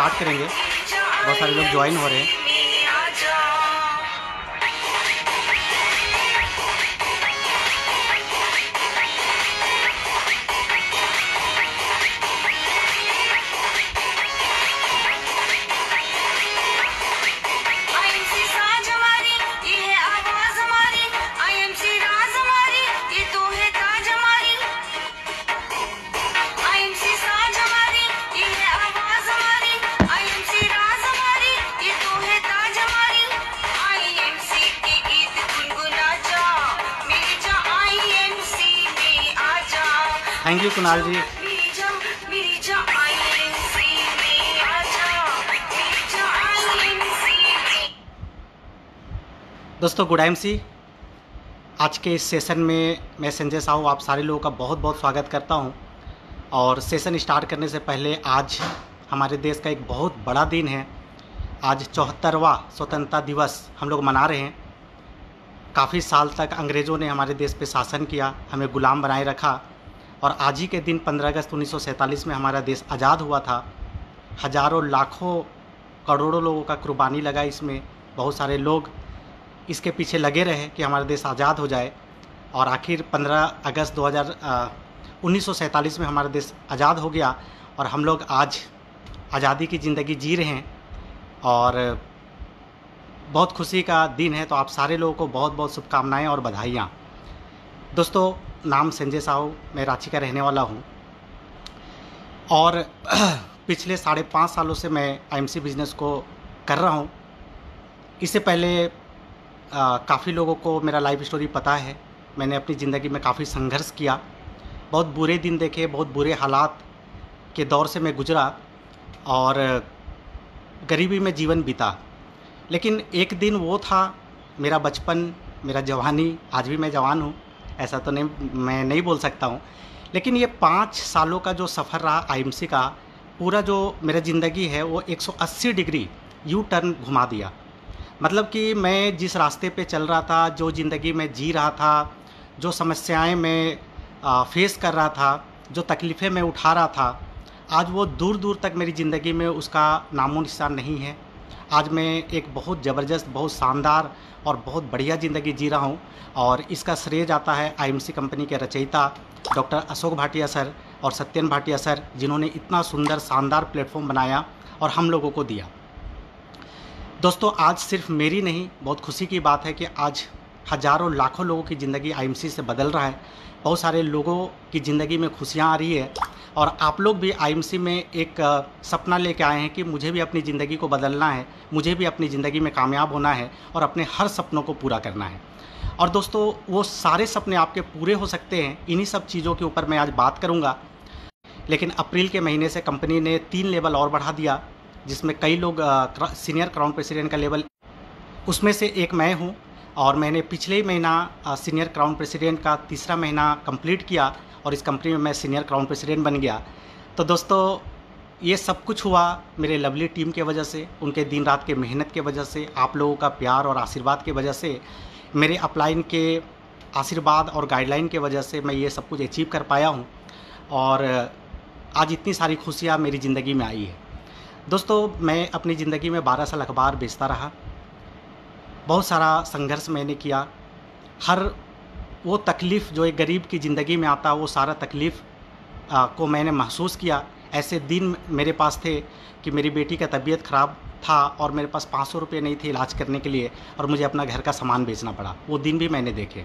start करेंगे बहुत सारे लोग ज्वाइन हो रहे हैं जी कुणाल जी दोस्तों गुड आइम सी आज के इस सेशन में मैं संजय साहू आप सारे लोगों का बहुत बहुत स्वागत करता हूं और सेशन स्टार्ट करने से पहले आज हमारे देश का एक बहुत बड़ा दिन है आज चौहत्तरवा स्वतंत्रता दिवस हम लोग मना रहे हैं काफ़ी साल तक अंग्रेज़ों ने हमारे देश पे शासन किया हमें ग़ुलाम बनाए रखा और आज ही के दिन 15 अगस्त 1947 में हमारा देश आज़ाद हुआ था हजारों लाखों करोड़ों लोगों का कुर्बानी लगा इसमें बहुत सारे लोग इसके पीछे लगे रहे कि हमारा देश आज़ाद हो जाए और आखिर 15 अगस्त 2000 1947 में हमारा देश आज़ाद हो गया और हम लोग आज आज़ादी की ज़िंदगी जी रहे हैं और बहुत खुशी का दिन है तो आप सारे लोगों को बहुत बहुत शुभकामनाएं और बधाइयाँ दोस्तों नाम संजय साहू मैं रांची का रहने वाला हूँ और पिछले साढ़े पाँच सालों से मैं आईएमसी बिजनेस को कर रहा हूँ इससे पहले काफ़ी लोगों को मेरा लाइफ स्टोरी पता है मैंने अपनी ज़िंदगी में काफ़ी संघर्ष किया बहुत बुरे दिन देखे बहुत बुरे हालात के दौर से मैं गुजरा और गरीबी में जीवन बीता लेकिन एक दिन वो था मेरा बचपन मेरा जवानी आज भी मैं जवान हूँ ऐसा तो नहीं मैं नहीं बोल सकता हूँ लेकिन ये पाँच सालों का जो सफ़र रहा आई का पूरा जो मेरा ज़िंदगी है वो 180 डिग्री यू टर्न घुमा दिया मतलब कि मैं जिस रास्ते पे चल रहा था जो ज़िंदगी में जी रहा था जो समस्याएं मैं फेस कर रहा था जो तकलीफ़ें मैं उठा रहा था आज वो दूर दूर तक मेरी ज़िंदगी में उसका नामो निशान नहीं है आज मैं एक बहुत ज़बरदस्त बहुत शानदार और बहुत बढ़िया ज़िंदगी जी रहा हूँ और इसका श्रेय जाता है आईएमसी कंपनी के रचयिता डॉक्टर अशोक भाटिया सर और सत्यन भाटिया सर जिन्होंने इतना सुंदर शानदार प्लेटफॉर्म बनाया और हम लोगों को दिया दोस्तों आज सिर्फ मेरी नहीं बहुत खुशी की बात है कि आज हज़ारों लाखों लोगों की ज़िंदगी आईएमसी से बदल रहा है बहुत सारे लोगों की ज़िंदगी में खुशियाँ आ रही है और आप लोग भी आईएमसी में एक सपना लेके आए हैं कि मुझे भी अपनी ज़िंदगी को बदलना है मुझे भी अपनी ज़िंदगी में कामयाब होना है और अपने हर सपनों को पूरा करना है और दोस्तों वो सारे सपने आपके पूरे हो सकते हैं इन्हीं सब चीज़ों के ऊपर मैं आज बात करूँगा लेकिन अप्रैल के महीने से कंपनी ने तीन लेवल और बढ़ा दिया जिसमें कई लोग सीनियर क्राउन प्रेसिडेंट का लेवल उसमें से एक मैं हूँ और मैंने पिछले महीना सीनियर क्राउन प्रेसिडेंट का तीसरा महीना कंप्लीट किया और इस कंपनी में मैं सीनियर क्राउन प्रेसिडेंट बन गया तो दोस्तों ये सब कुछ हुआ मेरे लवली टीम के वजह से उनके दिन रात के मेहनत के वजह से आप लोगों का प्यार और आशीर्वाद के वजह से मेरे अपलाइन के आशीर्वाद और गाइडलाइन के वजह से मैं ये सब कुछ अचीव कर पाया हूँ और आज इतनी सारी खुशियाँ मेरी ज़िंदगी में आई है दोस्तों मैं अपनी ज़िंदगी में बारह साल अखबार बेचता रहा बहुत सारा संघर्ष मैंने किया हर वो तकलीफ़ जो एक गरीब की ज़िंदगी में आता वो सारा तकलीफ़ को मैंने महसूस किया ऐसे दिन मेरे पास थे कि मेरी बेटी का तबीयत ख़राब था और मेरे पास पाँच सौ रुपये नहीं थे इलाज करने के लिए और मुझे अपना घर का सामान बेचना पड़ा वो दिन भी मैंने देखे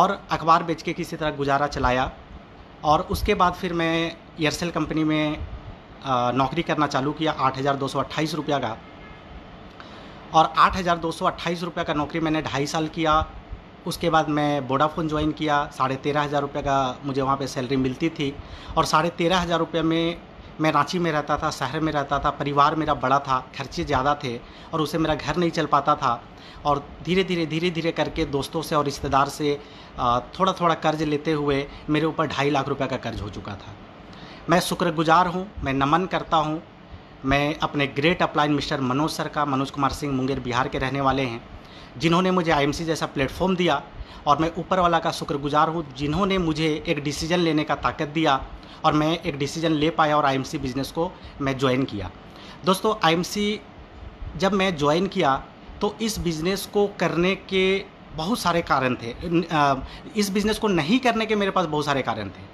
और अखबार बेच के किसी तरह गुजारा चलाया और उसके बाद फिर मैं एयरसेल कंपनी में नौकरी करना चालू किया आठ हज़ार दो सौ अट्ठाईस रुपया का और आठ हज़ार दो सौ अट्ठाईस रुपये का नौकरी मैंने ढाई साल किया उसके बाद मैं वोडाफोन ज्वाइन किया साढ़े तेरह हज़ार रुपये का मुझे वहाँ पे सैलरी मिलती थी और साढ़े तेरह हज़ार रुपये में मैं रांची में रहता था शहर में रहता था परिवार मेरा बड़ा था खर्चे ज़्यादा थे और उसे मेरा घर नहीं चल पाता था और धीरे धीरे धीरे धीरे करके दोस्तों से और रिश्तेदार से थोड़ा थोड़ा कर्ज लेते हुए मेरे ऊपर ढाई लाख रुपये का कर्ज हो चुका था मैं शुक्रगुजार हूँ मैं नमन करता हूँ मैं अपने great upline mister Manoj sir का मनोज कुमार सिंह मुंगेर बिहार के रहने वाले हैं जिन्होंने मुझे आईएमसी जैसा प्लेटफॉर्म दिया और मैं ऊपर वाला का शुक्रगुजार हूँ जिन्होंने मुझे एक डिसीजन लेने का ताकत दिया और मैं एक डिसीजन ले पाया और आई बिजनेस को मैं ज्वाइन किया दोस्तों आई जब मैं ज्वाइन किया तो इस बिज़नेस को करने के बहुत सारे कारण थे इस बिज़नेस को नहीं करने के मेरे पास बहुत सारे कारण थे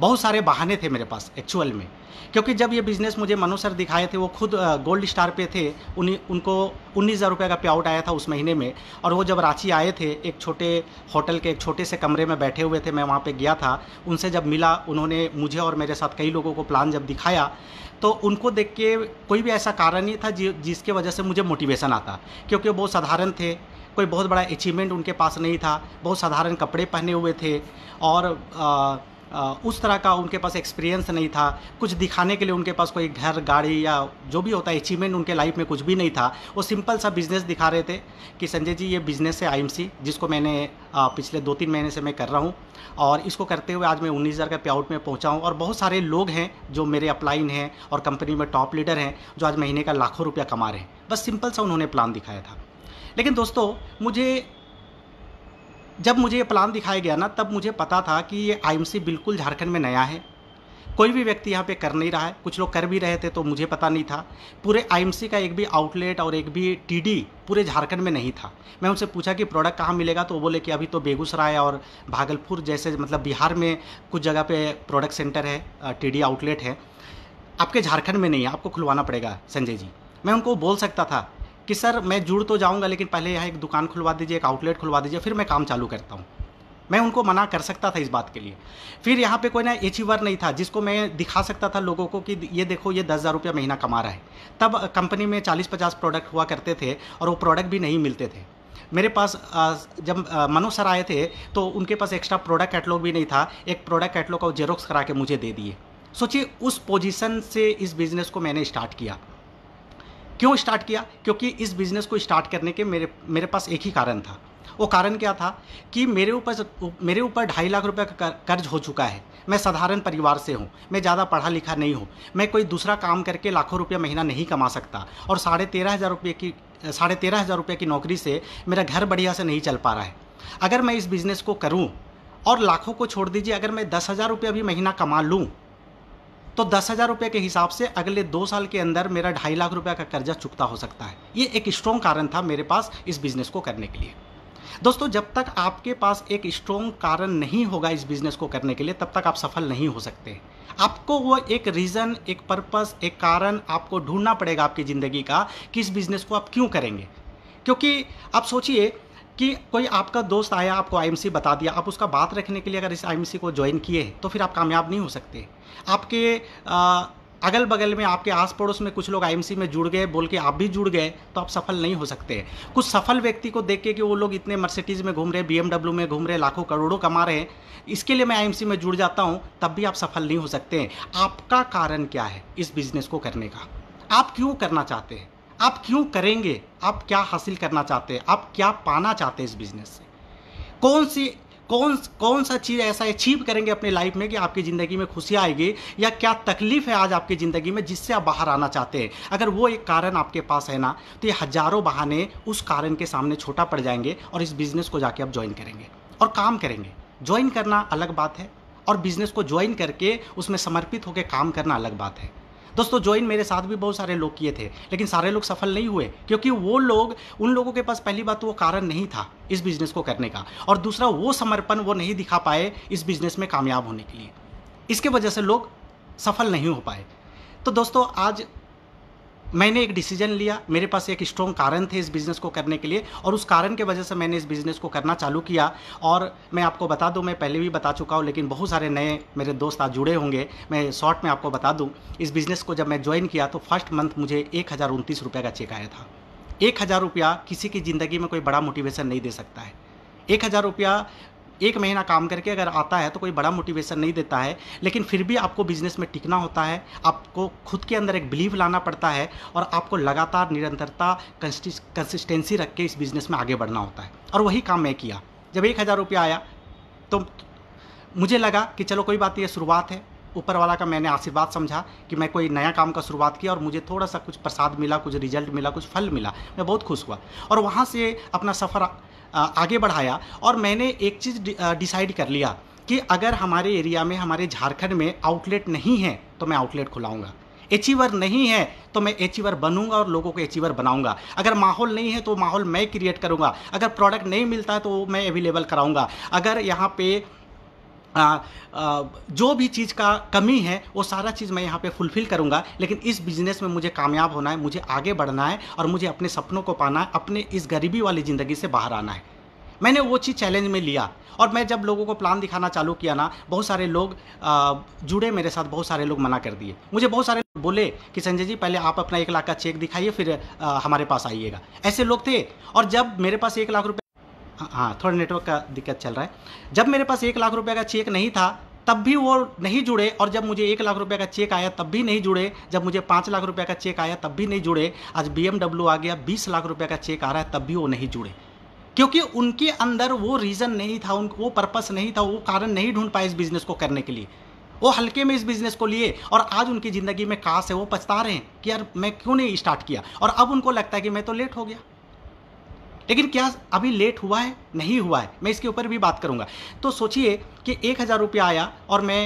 बहुत सारे बहाने थे मेरे पास एक्चुअल में क्योंकि जब ये बिज़नेस मुझे मनु सर दिखाए थे वो खुद गोल्ड स्टार पे थे उन्हीं उनको उन्नीस हज़ार रुपये का पे आउट आया था उस महीने में और वो जब रांची आए थे एक छोटे होटल के एक छोटे से कमरे में बैठे हुए थे मैं वहाँ पे गया था उनसे जब मिला उन्होंने मुझे और मेरे साथ कई लोगों को प्लान जब दिखाया तो उनको देख के कोई भी ऐसा कारण नहीं था जिसके वजह से मुझे मोटिवेशन आता क्योंकि वो बहुत साधारण थे कोई बहुत बड़ा अचीवमेंट उनके पास नहीं था बहुत साधारण कपड़े पहने हुए थे और आ, उस तरह का उनके पास एक्सपीरियंस नहीं था कुछ दिखाने के लिए उनके पास कोई घर गाड़ी या जो भी होता है अचीवमेंट उनके लाइफ में कुछ भी नहीं था वो सिंपल सा बिज़नेस दिखा रहे थे कि संजय जी ये बिज़नेस है आई जिसको मैंने पिछले दो तीन महीने से मैं कर रहा हूँ और इसको करते हुए आज मैं उन्नीस हज़ार का पे आउट में पहुँचा हूँ और बहुत सारे लोग हैं जो मेरे अपलाइन हैं और कंपनी में टॉप लीडर हैं जो आज महीने का लाखों रुपया कमा रहे हैं बस सिंपल सा उन्होंने प्लान दिखाया था लेकिन दोस्तों मुझे जब मुझे ये प्लान दिखाया गया ना तब मुझे पता था कि ये आईएमसी बिल्कुल झारखंड में नया है कोई भी व्यक्ति यहाँ पे कर नहीं रहा है कुछ लोग कर भी रहे थे तो मुझे पता नहीं था पूरे आईएमसी का एक भी आउटलेट और एक भी टीडी पूरे झारखंड में नहीं था मैं उनसे पूछा कि प्रोडक्ट कहाँ मिलेगा तो वो बोले कि अभी तो बेगूसराय और भागलपुर जैसे मतलब बिहार में कुछ जगह पे प्रोडक्ट सेंटर है टीडी आउटलेट है आपके झारखंड में नहीं है आपको खुलवाना पड़ेगा संजय जी मैं उनको बोल सकता था कि सर मैं जुड़ तो जाऊँगा लेकिन पहले यहाँ एक दुकान खुलवा दीजिए एक आउटलेट खुलवा दीजिए फिर मैं काम चालू करता हूँ मैं उनको मना कर सकता था इस बात के लिए फिर यहाँ पे कोई ना एचीवर नहीं था जिसको मैं दिखा सकता था लोगों को कि ये देखो ये दस हज़ार रुपया महीना कमा रहा है तब कंपनी में चालीस पचास प्रोडक्ट हुआ करते थे और वो प्रोडक्ट भी नहीं मिलते थे मेरे पास जब मनु सर आए थे तो उनके पास एक्स्ट्रा प्रोडक्ट कैटलॉग भी नहीं था एक प्रोडक्ट कैटलॉग का जेरोक्स करा के मुझे दे दिए सोचिए उस पोजीशन से इस बिज़नेस को मैंने स्टार्ट किया क्यों स्टार्ट किया क्योंकि इस बिज़नेस को स्टार्ट करने के मेरे मेरे पास एक ही कारण था वो कारण क्या था कि मेरे ऊपर मेरे ऊपर ढाई लाख रुपए का कर्ज हो चुका है मैं साधारण परिवार से हूँ मैं ज़्यादा पढ़ा लिखा नहीं हूँ मैं कोई दूसरा काम करके लाखों रुपया महीना नहीं कमा सकता और साढ़े तेरह हज़ार रुपये की साढ़े तेरह हज़ार रुपये की नौकरी से मेरा घर बढ़िया से नहीं चल पा रहा है अगर मैं इस बिज़नेस को करूँ और लाखों को छोड़ दीजिए अगर मैं दस हज़ार रुपया भी महीना कमा लूँ तो दस हज़ार रुपये के हिसाब से अगले दो साल के अंदर मेरा ढाई लाख रुपये का कर्जा चुकता हो सकता है ये एक स्ट्रॉन्ग कारण था मेरे पास इस बिज़नेस को करने के लिए दोस्तों जब तक आपके पास एक स्ट्रॉन्ग कारण नहीं होगा इस बिज़नेस को करने के लिए तब तक आप सफल नहीं हो सकते आपको वो एक रीज़न एक पर्पस एक कारण आपको ढूंढना पड़ेगा आपकी ज़िंदगी का कि इस बिज़नेस को आप क्यों करेंगे क्योंकि आप सोचिए कि कोई आपका दोस्त आया आपको आईएमसी बता दिया आप उसका बात रखने के लिए अगर इस आईएमसी को ज्वाइन किए तो फिर आप कामयाब नहीं हो सकते आपके आ, अगल बगल में आपके आस पड़ोस में कुछ लोग आईएमसी में जुड़ गए बोल के आप भी जुड़ गए तो आप सफल नहीं हो सकते कुछ सफल व्यक्ति को देख के कि वो लोग इतने मर्सिडीज़ में घूम रहे बी में घूम रहे लाखों करोड़ों कमा रहे हैं इसके लिए मैं आई में जुड़ जाता हूँ तब भी आप सफल नहीं हो सकते आपका कारण क्या है इस बिजनेस को करने का आप क्यों करना चाहते हैं आप क्यों करेंगे आप क्या हासिल करना चाहते हैं आप क्या पाना चाहते हैं इस बिजनेस से कौन सी कौन कौन सा चीज़ ऐसा अचीव करेंगे अपने लाइफ में कि आपकी ज़िंदगी में खुशी आएगी या क्या तकलीफ है आज आपकी ज़िंदगी में जिससे आप बाहर आना चाहते हैं अगर वो एक कारण आपके पास है ना तो ये हज़ारों बहाने उस कारण के सामने छोटा पड़ जाएंगे और इस बिज़नेस को जाके आप ज्वाइन करेंगे और काम करेंगे ज्वाइन करना अलग बात है और बिज़नेस को ज्वाइन करके उसमें समर्पित होकर काम करना अलग बात है दोस्तों ज्वाइन मेरे साथ भी बहुत सारे लोग किए थे लेकिन सारे लोग सफल नहीं हुए क्योंकि वो लोग उन लोगों के पास पहली बात तो वो कारण नहीं था इस बिजनेस को करने का और दूसरा वो समर्पण वो नहीं दिखा पाए इस बिजनेस में कामयाब होने के लिए इसके वजह से लोग सफल नहीं हो पाए तो दोस्तों आज मैंने एक डिसीजन लिया मेरे पास एक स्ट्रॉन्ग कारण थे इस बिज़नेस को करने के लिए और उस कारण के वजह से मैंने इस बिज़नेस को करना चालू किया और मैं आपको बता दूं मैं पहले भी बता चुका हूं लेकिन बहुत सारे नए मेरे दोस्त आज जुड़े होंगे मैं शॉर्ट में आपको बता दूं इस बिज़नेस को जब मैं ज्वाइन किया तो फर्स्ट मंथ मुझे एक हज़ार उनतीस रुपये का चेक आया था एक हज़ार रुपया किसी की ज़िंदगी में कोई बड़ा मोटिवेशन नहीं दे सकता है एक हज़ार रुपया एक महीना काम करके अगर आता है तो कोई बड़ा मोटिवेशन नहीं देता है लेकिन फिर भी आपको बिजनेस में टिकना होता है आपको खुद के अंदर एक बिलीव लाना पड़ता है और आपको लगातार निरंतरता कंसिस्टेंसी रख के इस बिज़नेस में आगे बढ़ना होता है और वही काम मैं किया जब एक हज़ार रुपया आया तो मुझे लगा कि चलो कोई बात नहीं शुरुआत है ऊपर वाला का मैंने आशीर्वाद समझा कि मैं कोई नया काम का शुरुआत किया और मुझे थोड़ा सा कुछ प्रसाद मिला कुछ रिजल्ट मिला कुछ फल मिला मैं बहुत खुश हुआ और वहाँ से अपना सफ़र आगे बढ़ाया और मैंने एक चीज़ डिसाइड कर लिया कि अगर हमारे एरिया में हमारे झारखंड में आउटलेट नहीं है तो मैं आउटलेट खुलाऊँगा एचीवर नहीं है तो मैं एचीवर बनूंगा और लोगों को एचीवर बनाऊंगा अगर माहौल नहीं है तो माहौल मैं क्रिएट करूंगा अगर प्रोडक्ट नहीं मिलता है तो मैं अवेलेबल कराऊंगा अगर यहाँ पे आ, आ, जो भी चीज़ का कमी है वो सारा चीज़ मैं यहाँ पे फुलफ़िल करूँगा लेकिन इस बिज़नेस में मुझे कामयाब होना है मुझे आगे बढ़ना है और मुझे अपने सपनों को पाना है अपने इस गरीबी वाली ज़िंदगी से बाहर आना है मैंने वो चीज़ चैलेंज में लिया और मैं जब लोगों को प्लान दिखाना चालू किया ना बहुत सारे लोग आ, जुड़े मेरे साथ बहुत सारे लोग मना कर दिए मुझे बहुत सारे बोले कि संजय जी पहले आप अपना एक लाख का चेक दिखाइए फिर आ, हमारे पास आइएगा ऐसे लोग थे और जब मेरे पास एक लाख रुपये हाँ, हाँ थोड़ा नेटवर्क का दिक्कत चल रहा है जब मेरे पास एक लाख रुपये का चेक नहीं था तब भी वो नहीं जुड़े और जब मुझे एक लाख रुपए का चेक आया तब भी नहीं जुड़े जब मुझे पाँच लाख रुपए का चेक आया तब भी नहीं जुड़े आज बी आ गया बीस लाख रुपए का चेक आ रहा है तब भी वो नहीं जुड़े क्योंकि उनके अंदर वो रीज़न नहीं था उन वो पर्पस नहीं था वो कारण नहीं ढूंढ पाए इस बिज़नेस को करने के लिए वो हल्के में इस बिज़नेस को लिए और आज उनकी ज़िंदगी में काश है वो पछता रहे हैं कि यार मैं क्यों नहीं स्टार्ट किया और अब उनको लगता है कि मैं तो लेट हो गया लेकिन क्या अभी लेट हुआ है नहीं हुआ है मैं इसके ऊपर भी बात करूँगा तो सोचिए कि एक हज़ार रुपया आया और मैं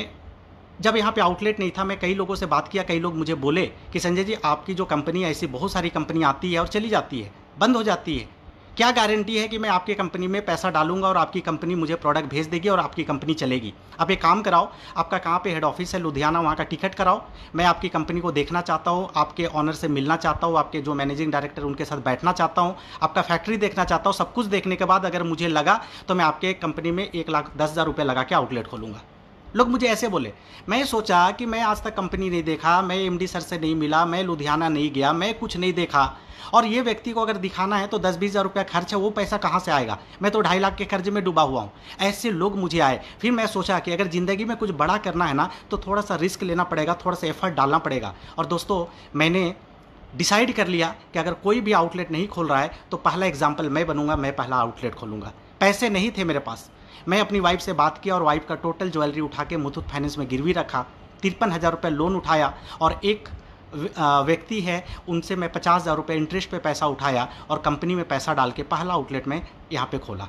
जब यहाँ पे आउटलेट नहीं था मैं कई लोगों से बात किया कई लोग मुझे बोले कि संजय जी आपकी जो कंपनी है ऐसी बहुत सारी कंपनी आती है और चली जाती है बंद हो जाती है क्या गारंटी है कि मैं आपकी कंपनी में पैसा डालूंगा और आपकी कंपनी मुझे प्रोडक्ट भेज देगी और आपकी कंपनी चलेगी आप एक काम कराओ आपका कहाँ पे हेड ऑफिस है लुधियाना वहाँ का टिकट कराओ मैं आपकी कंपनी को देखना चाहता हूँ आपके ऑनर से मिलना चाहता हूँ आपके जो मैनेजिंग डायरेक्टर उनके साथ बैठना चाहता हूँ आपका फैक्ट्री देखना चाहता हूँ सब कुछ देखने के बाद अगर मुझे लगा तो मैं आपके कंपनी में एक लाख दस हज़ार रुपये लगा के आउटलेट खोलूँगा लोग मुझे ऐसे बोले मैं सोचा कि मैं आज तक कंपनी नहीं देखा मैं एमडी सर से नहीं मिला मैं लुधियाना नहीं गया मैं कुछ नहीं देखा और ये व्यक्ति को अगर दिखाना है तो दस बीस हज़ार रुपया खर्च है वो पैसा कहाँ से आएगा मैं तो ढाई लाख के कर्ज में डूबा हुआ हूँ ऐसे लोग मुझे आए फिर मैं सोचा कि अगर ज़िंदगी में कुछ बड़ा करना है ना तो थोड़ा सा रिस्क लेना पड़ेगा थोड़ा सा एफर्ट डालना पड़ेगा और दोस्तों मैंने डिसाइड कर लिया कि अगर कोई भी आउटलेट नहीं खोल रहा है तो पहला एग्जाम्पल मैं बनूंगा मैं पहला आउटलेट खोलूंगा पैसे नहीं थे मेरे पास मैं अपनी वाइफ से बात किया और वाइफ का टोटल ज्वेलरी उठा के मुथुत फाइनेंस में गिरवी रखा तिरपन हज़ार रुपये लोन उठाया और एक व्यक्ति है उनसे मैं पचास हज़ार रुपये इंटरेस्ट पे पैसा उठाया और कंपनी में पैसा डाल के पहला आउटलेट में यहाँ पे खोला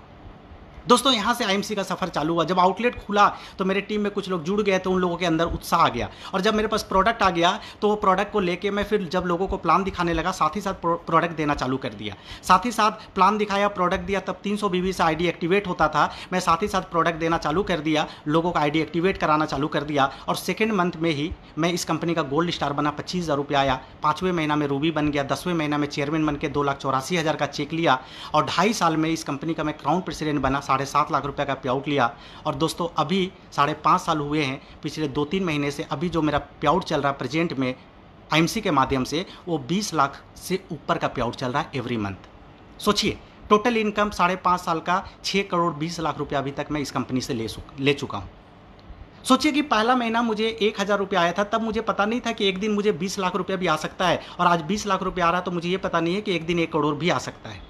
दोस्तों यहाँ से आईएमसी का सफ़र चालू हुआ जब आउटलेट खुला तो मेरे टीम में कुछ लोग जुड़ गए तो उन लोगों के अंदर उत्साह आ गया और जब मेरे पास प्रोडक्ट आ गया तो वो प्रोडक्ट को लेके मैं फिर जब लोगों को प्लान दिखाने लगा साथ ही साथ प्रोडक्ट देना चालू कर दिया साथ ही साथ प्लान दिखाया प्रोडक्ट दिया तब तीन सौ से आई एक्टिवेट होता था मैं साथ ही साथ प्रोडक्ट देना चालू कर दिया लोगों का आई एक्टिवेट कराना चालू कर दिया और सेकेंड मंथ में ही मैं इस कंपनी का गोल्ड स्टार बना पच्चीस हज़ार रुपया आया पाँचवें महीना में रूबी बन गया दसवें महीना में चेयरमैन बन के दो लाख चौरासी हज़ार का चेक लिया और ढाई साल में इस कंपनी का मैं क्राउन प्रेसिडेंट बना साढ़े सात लाख रुपए का प्याउट लिया और दोस्तों अभी साढ़े पाँच साल हुए हैं पिछले दो तीन महीने से अभी जो मेरा प्याउट चल रहा है प्रेजेंट में आईएमसी के माध्यम से वो बीस लाख से ऊपर का प्याउट चल रहा है एवरी मंथ सोचिए टोटल इनकम साढ़े पाँच साल का छः करोड़ बीस लाख रुपया अभी तक मैं इस कंपनी से ले ले चुका हूँ सोचिए कि पहला महीना मुझे एक हज़ार रुपया आया था तब मुझे पता नहीं था कि एक दिन मुझे बीस लाख रुपया भी आ सकता है और आज बीस लाख रुपया आ रहा तो मुझे ये पता नहीं है कि एक दिन एक करोड़ भी आ सकता है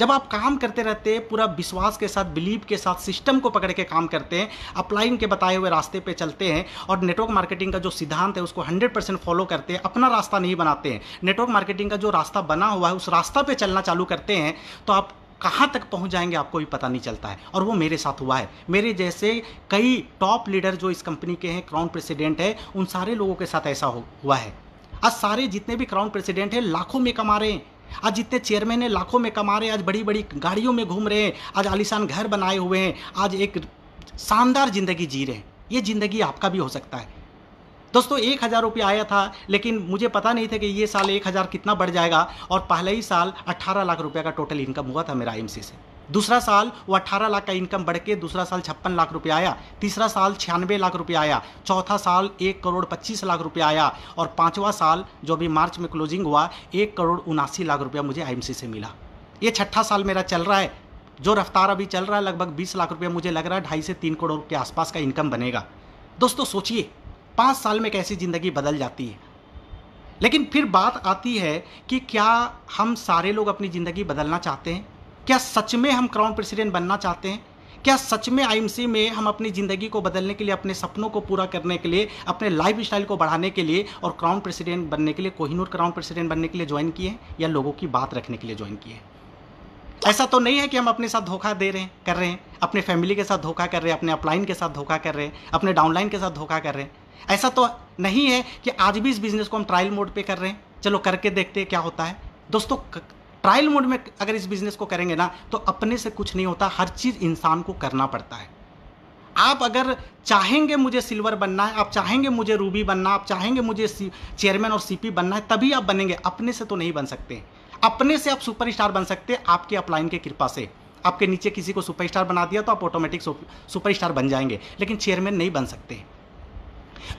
जब आप काम करते रहते हैं पूरा विश्वास के साथ बिलीव के साथ सिस्टम को पकड़ के काम करते हैं अपलाइन के बताए हुए रास्ते पे चलते हैं और नेटवर्क मार्केटिंग का जो सिद्धांत है उसको 100 परसेंट फॉलो करते हैं अपना रास्ता नहीं बनाते हैं नेटवर्क मार्केटिंग का जो रास्ता बना हुआ है उस रास्ता पर चलना चालू करते हैं तो आप कहाँ तक पहुँच जाएंगे आपको भी पता नहीं चलता है और वो मेरे साथ हुआ है मेरे जैसे कई टॉप लीडर जो इस कंपनी के हैं क्राउन प्रेसिडेंट है उन सारे लोगों के साथ ऐसा हुआ है आज सारे जितने भी क्राउन प्रेसिडेंट हैं लाखों में कमा रहे हैं आज जितने चेयरमैन है लाखों में कमा रहे हैं आज बड़ी बड़ी गाड़ियों में घूम रहे हैं आज आलिशान घर बनाए हुए हैं आज एक शानदार ज़िंदगी जी रहे हैं ये ज़िंदगी आपका भी हो सकता है दोस्तों एक हज़ार रुपये आया था लेकिन मुझे पता नहीं था कि ये साल एक हज़ार कितना बढ़ जाएगा और पहले ही साल अट्ठारह लाख रुपये का टोटल इनकम हुआ था मेरा एम से दूसरा साल वो अट्ठारह लाख का इनकम बढ़ के दूसरा साल छप्पन लाख रुपया आया तीसरा साल छियानवे लाख रुपया आया चौथा साल एक करोड़ पच्चीस लाख रुपया आया और पाँचवा साल जो अभी मार्च में क्लोजिंग हुआ एक करोड़ उनासी लाख रुपया मुझे आई से मिला ये छठा साल मेरा चल रहा है जो रफ्तार अभी चल रहा है लगभग बीस लाख रुपया मुझे लग रहा है ढाई से तीन करोड़ के आसपास का इनकम बनेगा दोस्तों सोचिए पाँच साल में कैसी ज़िंदगी बदल जाती है लेकिन फिर बात आती है कि क्या हम सारे लोग अपनी ज़िंदगी बदलना चाहते हैं क्या सच में हम क्राउन प्रेसिडेंट बनना चाहते हैं क्या सच में आईएमसी में हम अपनी ज़िंदगी को बदलने के लिए अपने सपनों को पूरा करने के लिए अपने लाइफ स्टाइल को बढ़ाने के लिए और क्राउन प्रेसिडेंट बनने के लिए कोहिनूर क्राउन प्रेसिडेंट बनने के लिए ज्वाइन किए हैं या लोगों की बात रखने के लिए ज्वाइन किए ऐसा तो नहीं है कि हम अपने साथ धोखा दे रहे हैं कर रहे हैं अपने फैमिली के साथ धोखा कर रहे हैं अपने अपलाइन के साथ धोखा कर रहे हैं अपने डाउनलाइन के साथ धोखा कर रहे हैं ऐसा तो नहीं है कि आज भी इस बिज़नेस को हम ट्रायल मोड पर कर रहे हैं चलो करके देखते हैं क्या होता है दोस्तों ट्रायल मोड में अगर इस बिजनेस को करेंगे ना तो अपने से कुछ नहीं होता हर चीज़ इंसान को करना पड़ता है आप अगर चाहेंगे मुझे सिल्वर बनना है आप चाहेंगे मुझे रूबी बनना आप चाहेंगे मुझे चेयरमैन और सीपी बनना है तभी आप बनेंगे अपने से तो नहीं बन सकते अपने से आप सुपरस्टार बन सकते हैं आपके अपलाइन की कृपा से आपके नीचे किसी को सुपरस्टार बना दिया तो आप ऑटोमेटिक सुपरस्टार बन जाएंगे लेकिन चेयरमैन नहीं बन सकते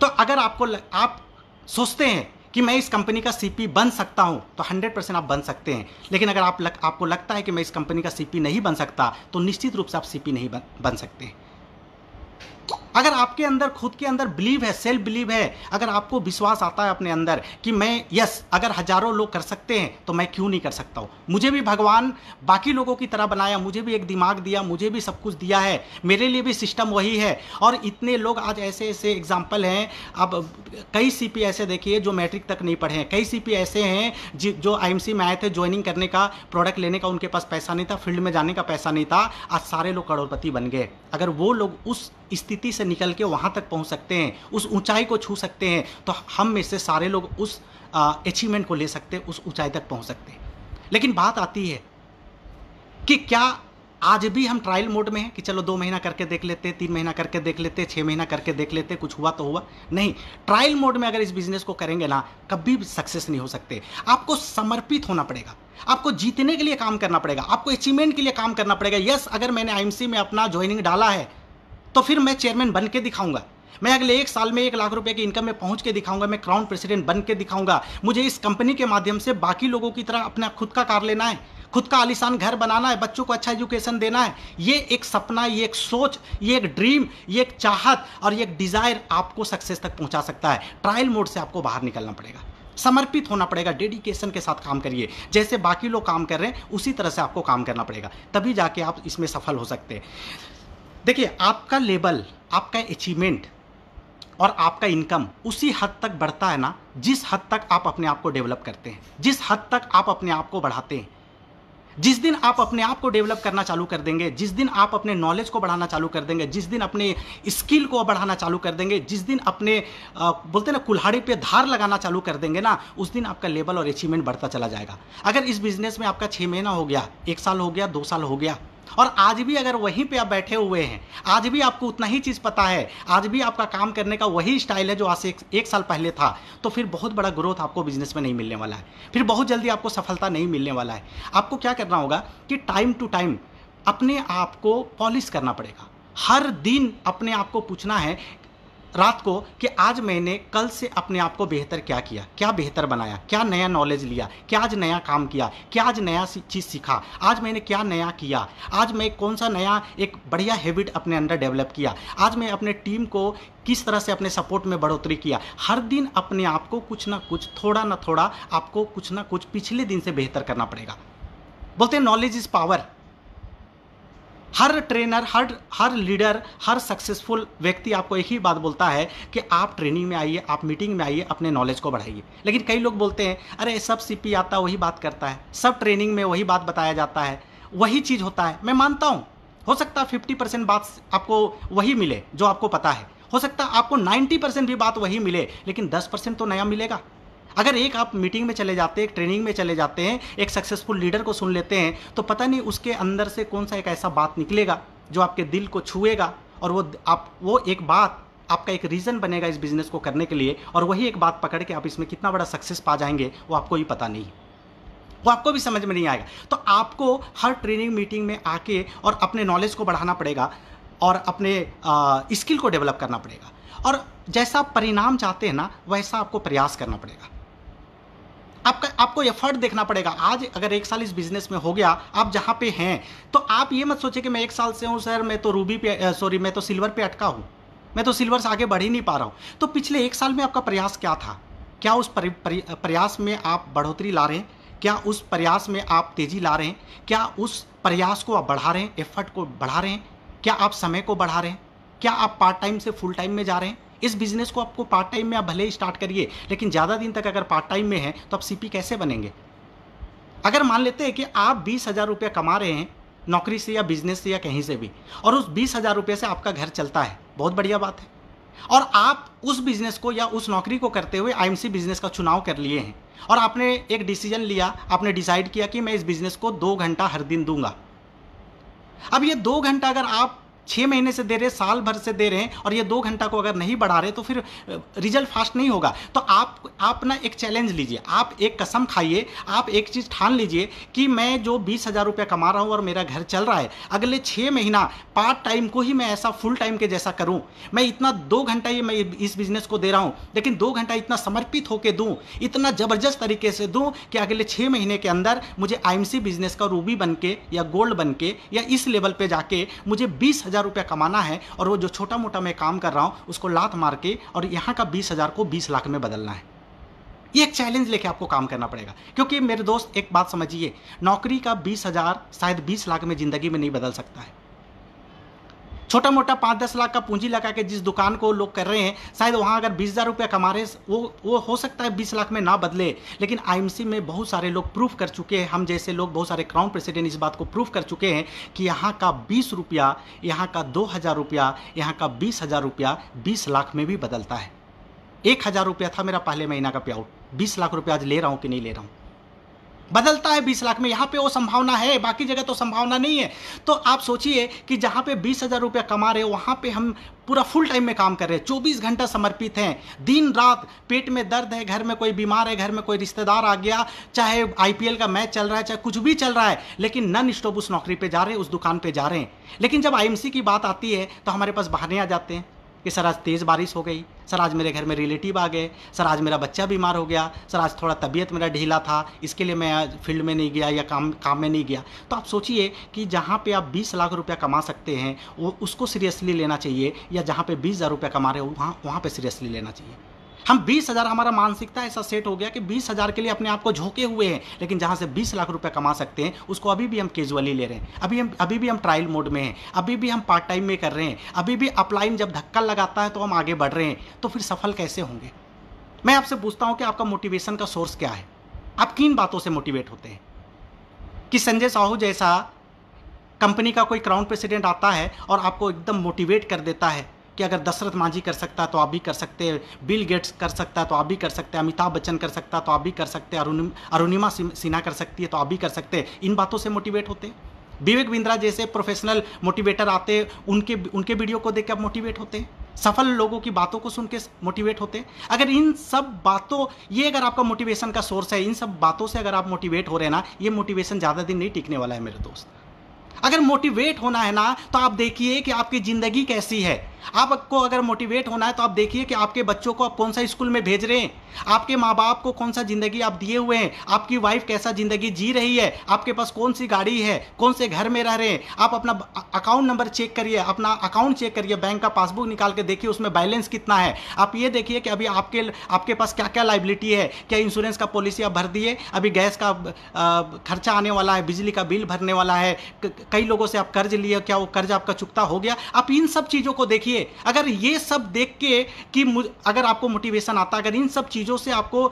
तो अगर आपको आप सोचते हैं कि मैं इस कंपनी का सीपी बन सकता हूं तो 100 परसेंट आप बन सकते हैं लेकिन अगर आप लग, आपको लगता है कि मैं इस कंपनी का सीपी नहीं बन सकता तो निश्चित रूप से आप सीपी नहीं बन, बन सकते हैं अगर आपके अंदर खुद के अंदर बिलीव है सेल्फ बिलीव है अगर आपको विश्वास आता है अपने अंदर कि मैं यस अगर हजारों लोग कर सकते हैं तो मैं क्यों नहीं कर सकता हूँ मुझे भी भगवान बाकी लोगों की तरह बनाया मुझे भी एक दिमाग दिया मुझे भी सब कुछ दिया है मेरे लिए भी सिस्टम वही है और इतने लोग आज ऐसे ऐसे एग्जाम्पल हैं अब कई सी ऐसे देखिए जो मैट्रिक तक नहीं पढ़े हैं कई सी ऐसे हैं जो आई में आए थे ज्वाइनिंग करने का प्रोडक्ट लेने का उनके पास पैसा नहीं था फील्ड में जाने का पैसा नहीं था आज सारे लोग करोड़पति बन गए अगर वो लोग उस स्थिति से निकल के वहाँ तक पहुँच सकते हैं उस ऊंचाई को छू सकते हैं तो हम में से सारे लोग उस अचीवमेंट को ले सकते हैं उस ऊंचाई तक पहुँच सकते हैं लेकिन बात आती है कि क्या आज भी हम ट्रायल मोड में हैं कि चलो दो महीना करके देख लेते तीन महीना करके देख लेते छः महीना करके देख लेते कुछ हुआ तो हुआ नहीं ट्रायल मोड में अगर इस बिजनेस को करेंगे ना कभी भी सक्सेस नहीं हो सकते आपको समर्पित होना पड़ेगा आपको जीतने के लिए काम करना पड़ेगा आपको अचीवमेंट के लिए काम करना पड़ेगा यस अगर मैंने आईएमसी में अपना ज्वाइनिंग डाला है तो फिर मैं चेयरमैन बन के दिखाऊंगा मैं अगले एक साल में एक लाख रुपए की इनकम में पहुंच के दिखाऊंगा मैं क्राउन प्रेसिडेंट बन के दिखाऊंगा मुझे इस कंपनी के माध्यम से बाकी लोगों की तरह अपना खुद का कार लेना है खुद का आलिशान घर बनाना है बच्चों को अच्छा एजुकेशन देना है ये एक सपना ये एक सोच ये एक ड्रीम ये एक चाहत और ये एक डिज़ायर आपको सक्सेस तक पहुंचा सकता है ट्रायल मोड से आपको बाहर निकलना पड़ेगा समर्पित होना पड़ेगा डेडिकेशन के साथ काम करिए जैसे बाकी लोग काम कर रहे हैं उसी तरह से आपको काम करना पड़ेगा तभी जाके आप इसमें सफल हो सकते हैं देखिए आपका लेबल आपका अचीवमेंट और आपका इनकम उसी हद तक बढ़ता है ना जिस हद तक आप अपने आप को डेवलप करते हैं जिस हद तक आप अपने आप को बढ़ाते हैं जिस दिन आप अपने आप को डेवलप करना चालू कर देंगे जिस दिन आप अपने नॉलेज को बढ़ाना चालू कर देंगे जिस दिन अपने स्किल को बढ़ाना चालू कर देंगे जिस दिन अपने आ, बोलते ना कुल्हाड़ी पे धार लगाना चालू कर देंगे ना उस दिन आपका लेवल और अचीवमेंट बढ़ता चला जाएगा अगर इस बिजनेस में आपका छः महीना हो गया एक साल हो गया दो साल हो गया और आज भी अगर वहीं पे आप बैठे हुए हैं आज भी आपको उतना ही चीज़ पता है आज भी आपका काम करने का वही स्टाइल है जो आज से एक, एक साल पहले था तो फिर बहुत बड़ा ग्रोथ आपको बिजनेस में नहीं मिलने वाला है फिर बहुत जल्दी आपको सफलता नहीं मिलने वाला है आपको क्या करना होगा कि टाइम टू टाइम अपने आप को पॉलिश करना पड़ेगा हर दिन अपने आप को पूछना है रात को कि आज मैंने कल से अपने आप को बेहतर क्या किया क्या बेहतर बनाया क्या नया नॉलेज लिया क्या आज नया काम किया क्या आज नया चीज़ सीखा आज मैंने क्या नया किया आज मैं कौन सा नया एक बढ़िया हैबिट अपने अंदर डेवलप किया आज मैं अपने टीम को किस तरह से अपने सपोर्ट में बढ़ोतरी किया हर दिन अपने आप को कुछ ना कुछ थोड़ा ना थोड़ा आपको कुछ ना कुछ पिछले दिन से बेहतर करना पड़ेगा बोलते हैं नॉलेज इज़ पावर हर ट्रेनर हर हर लीडर हर सक्सेसफुल व्यक्ति आपको एक ही बात बोलता है कि आप ट्रेनिंग में आइए आप मीटिंग में आइए अपने नॉलेज को बढ़ाइए लेकिन कई लोग बोलते हैं अरे सब सीपी आता वही बात करता है सब ट्रेनिंग में वही बात बताया जाता है वही चीज़ होता है मैं मानता हूँ हो सकता है फिफ्टी परसेंट बात आपको वही मिले जो आपको पता है हो सकता है आपको नाइन्टी परसेंट भी बात वही मिले लेकिन दस परसेंट तो नया मिलेगा अगर एक आप मीटिंग में चले जाते हैं एक ट्रेनिंग में चले जाते हैं एक सक्सेसफुल लीडर को सुन लेते हैं तो पता नहीं उसके अंदर से कौन सा एक ऐसा बात निकलेगा जो आपके दिल को छुएगा और वो आप वो एक बात आपका एक रीज़न बनेगा इस बिज़नेस को करने के लिए और वही एक बात पकड़ के आप इसमें कितना बड़ा सक्सेस पा जाएंगे वो आपको ही पता नहीं वो आपको भी समझ में नहीं आएगा तो आपको हर ट्रेनिंग मीटिंग में आके और अपने नॉलेज को बढ़ाना पड़ेगा और अपने स्किल को डेवलप करना पड़ेगा और जैसा परिणाम चाहते हैं ना वैसा आपको प्रयास करना पड़ेगा आपको एफर्ट देखना पड़ेगा आज अगर एक साल इस बिजनेस में हो गया आप जहाँ पे हैं तो आप ये मत सोचे कि मैं एक साल से हूँ सर मैं तो रूबी पे सॉरी मैं तो सिल्वर पे अटका हूँ मैं तो सिल्वर से आगे बढ़ ही नहीं पा रहा हूँ तो पिछले एक साल में आपका प्रयास क्या था क्या उस परि, परि, प्रयास में आप बढ़ोतरी ला रहे हैं क्या उस प्रयास में आप तेजी ला रहे हैं क्या उस प्रयास को आप बढ़ा रहे हैं एफर्ट को बढ़ा रहे हैं क्या आप समय को बढ़ा रहे हैं क्या आप पार्ट टाइम से फुल टाइम में जा रहे हैं इस बिजनेस को आपको पार्ट टाइम में आप भले ही स्टार्ट करिए लेकिन ज़्यादा दिन तक अगर पार्ट टाइम में है तो आप सीपी कैसे बनेंगे अगर मान लेते हैं कि आप बीस हज़ार रुपया कमा रहे हैं नौकरी से या बिजनेस से या कहीं से भी और उस बीस हज़ार रुपये से आपका घर चलता है बहुत बढ़िया बात है और आप उस बिजनेस को या उस नौकरी को करते हुए आईएमसी बिजनेस का चुनाव कर लिए हैं और आपने एक डिसीजन लिया आपने डिसाइड किया कि मैं इस बिजनेस को दो घंटा हर दिन दूंगा अब ये दो घंटा अगर आप छः महीने से दे रहे साल भर से दे रहे हैं और ये दो घंटा को अगर नहीं बढ़ा रहे तो फिर रिजल्ट फास्ट नहीं होगा तो आप आप ना एक चैलेंज लीजिए आप एक कसम खाइए आप एक चीज़ ठान लीजिए कि मैं जो बीस हज़ार रुपया कमा रहा हूँ और मेरा घर चल रहा है अगले छः महीना पार्ट टाइम को ही मैं ऐसा फुल टाइम के जैसा करूँ मैं इतना दो घंटा ही मैं इस बिजनेस को दे रहा हूँ लेकिन दो घंटा इतना समर्पित होकर दूँ इतना ज़बरदस्त तरीके से दूँ कि अगले छः महीने के अंदर मुझे आई बिजनेस का रूबी बन के या गोल्ड बन के या इस लेवल पर जाके मुझे बीस हज़ार हज़ार रुपया कमाना है और वो जो छोटा मोटा मैं काम कर रहा हूँ उसको लात मार के और यहाँ का बीस हज़ार को बीस लाख में बदलना है ये एक चैलेंज लेके आपको काम करना पड़ेगा क्योंकि मेरे दोस्त एक बात समझिए नौकरी का बीस हज़ार शायद बीस लाख में ज़िंदगी में नहीं बदल सकता है छोटा मोटा पाँच दस लाख का पूंजी लगा के जिस दुकान को लोग कर रहे हैं शायद वहाँ अगर बीस हज़ार रुपया कमा रहे वो वो हो सकता है बीस लाख में ना बदले लेकिन आई में बहुत सारे लोग प्रूफ कर चुके हैं हम जैसे लोग बहुत सारे क्राउन प्रेसिडेंट इस बात को प्रूफ कर चुके हैं कि यहाँ का बीस रुपया यहाँ का दो हज़ार रुपया यहाँ का बीस हज़ार रुपया बीस लाख में भी बदलता है एक हज़ार रुपया था मेरा पहले महीना का पे आउट बीस लाख रुपया आज ले रहा हूँ कि नहीं ले रहा हूँ बदलता है बीस लाख में यहाँ पे वो संभावना है बाकी जगह तो संभावना नहीं है तो आप सोचिए कि जहाँ पे बीस हज़ार रुपया कमा रहे हो वहाँ पे हम पूरा फुल टाइम में काम कर रहे हैं चौबीस घंटा समर्पित हैं दिन रात पेट में दर्द है घर में कोई बीमार है घर में कोई रिश्तेदार आ गया चाहे आई का मैच चल रहा है चाहे कुछ भी चल रहा है लेकिन नन स्टॉप उस नौकरी पर जा रहे हैं उस दुकान पर जा रहे हैं लेकिन जब आई की बात आती है तो हमारे पास बहाने आ जाते हैं कि सर आज तेज़ बारिश हो गई सर आज मेरे घर में रिलेटिव आ गए सर आज मेरा बच्चा बीमार हो गया सर आज थोड़ा तबीयत मेरा ढीला था इसके लिए मैं आज फील्ड में नहीं गया या काम काम में नहीं गया तो आप सोचिए कि जहाँ पे आप 20 लाख रुपया कमा सकते हैं वो उसको सीरियसली लेना चाहिए या जहाँ पे बीस हज़ार रुपया कमा रहे हो वहाँ वहाँ पर सीरियसली लेना चाहिए हम बीस हज़ार हमारा मानसिकता ऐसा सेट हो गया कि बीस हज़ार के लिए अपने आप को झोंके हुए हैं लेकिन जहां से बीस लाख रुपए कमा सकते हैं उसको अभी भी हम केजुअली ले रहे हैं अभी हम अभी भी हम ट्रायल मोड में हैं अभी भी हम पार्ट टाइम में कर रहे हैं अभी भी अपलाइन जब धक्का लगाता है तो हम आगे बढ़ रहे हैं तो फिर सफल कैसे होंगे मैं आपसे पूछता हूँ कि आपका मोटिवेशन का सोर्स क्या है आप किन बातों से मोटिवेट होते हैं कि संजय साहू जैसा कंपनी का कोई क्राउन प्रेसिडेंट आता है और आपको एकदम मोटिवेट कर देता है कि अगर दशरथ मांझी कर सकता है तो आप भी कर सकते हैं बिल गेट्स कर सकता है तो आप भी कर सकते हैं अमिताभ बच्चन कर सकता है तो आप भी कर सकते हैं अरुण अरुणिमा सिन्हा कर सकती है तो आप भी कर सकते हैं इन बातों से मोटिवेट होते हैं विवेक बिंद्रा जैसे प्रोफेशनल मोटिवेटर आते उनके उनके वीडियो को देख के आप मोटिवेट होते हैं सफल लोगों की बातों को सुन के मोटिवेट होते हैं अगर इन सब बातों ये अगर आपका मोटिवेशन का सोर्स है इन सब बातों से अगर आप मोटिवेट हो रहे हैं ना ये मोटिवेशन ज़्यादा दिन नहीं टिकने वाला है मेरे दोस्त अगर मोटिवेट होना है ना तो आप देखिए कि आपकी ज़िंदगी कैसी है आपको अगर मोटिवेट होना है तो आप देखिए कि आपके बच्चों को आप कौन सा स्कूल में भेज रहे हैं आपके माँ बाप को कौन सा ज़िंदगी आप दिए हुए हैं आपकी वाइफ कैसा ज़िंदगी जी रही है आपके पास कौन सी गाड़ी है कौन से घर में रह रहे हैं आप अपना अकाउंट नंबर चेक करिए अपना अकाउंट चेक करिए बैंक का पासबुक निकाल के देखिए उसमें बैलेंस कितना है आप ये देखिए कि अभी आपके आपके पास क्या क्या लाइबिलिटी है क्या इंश्योरेंस का पॉलिसी आप भर दिए अभी गैस का खर्चा आने वाला है बिजली का बिल भरने वाला है कई लोगों से आप कर्ज लिए क्या वो कर्ज आपका चुकता हो गया आप इन सब चीज़ों को देखिए अगर ये सब देख के कि अगर आपको मोटिवेशन आता अगर इन सब चीज़ों से आपको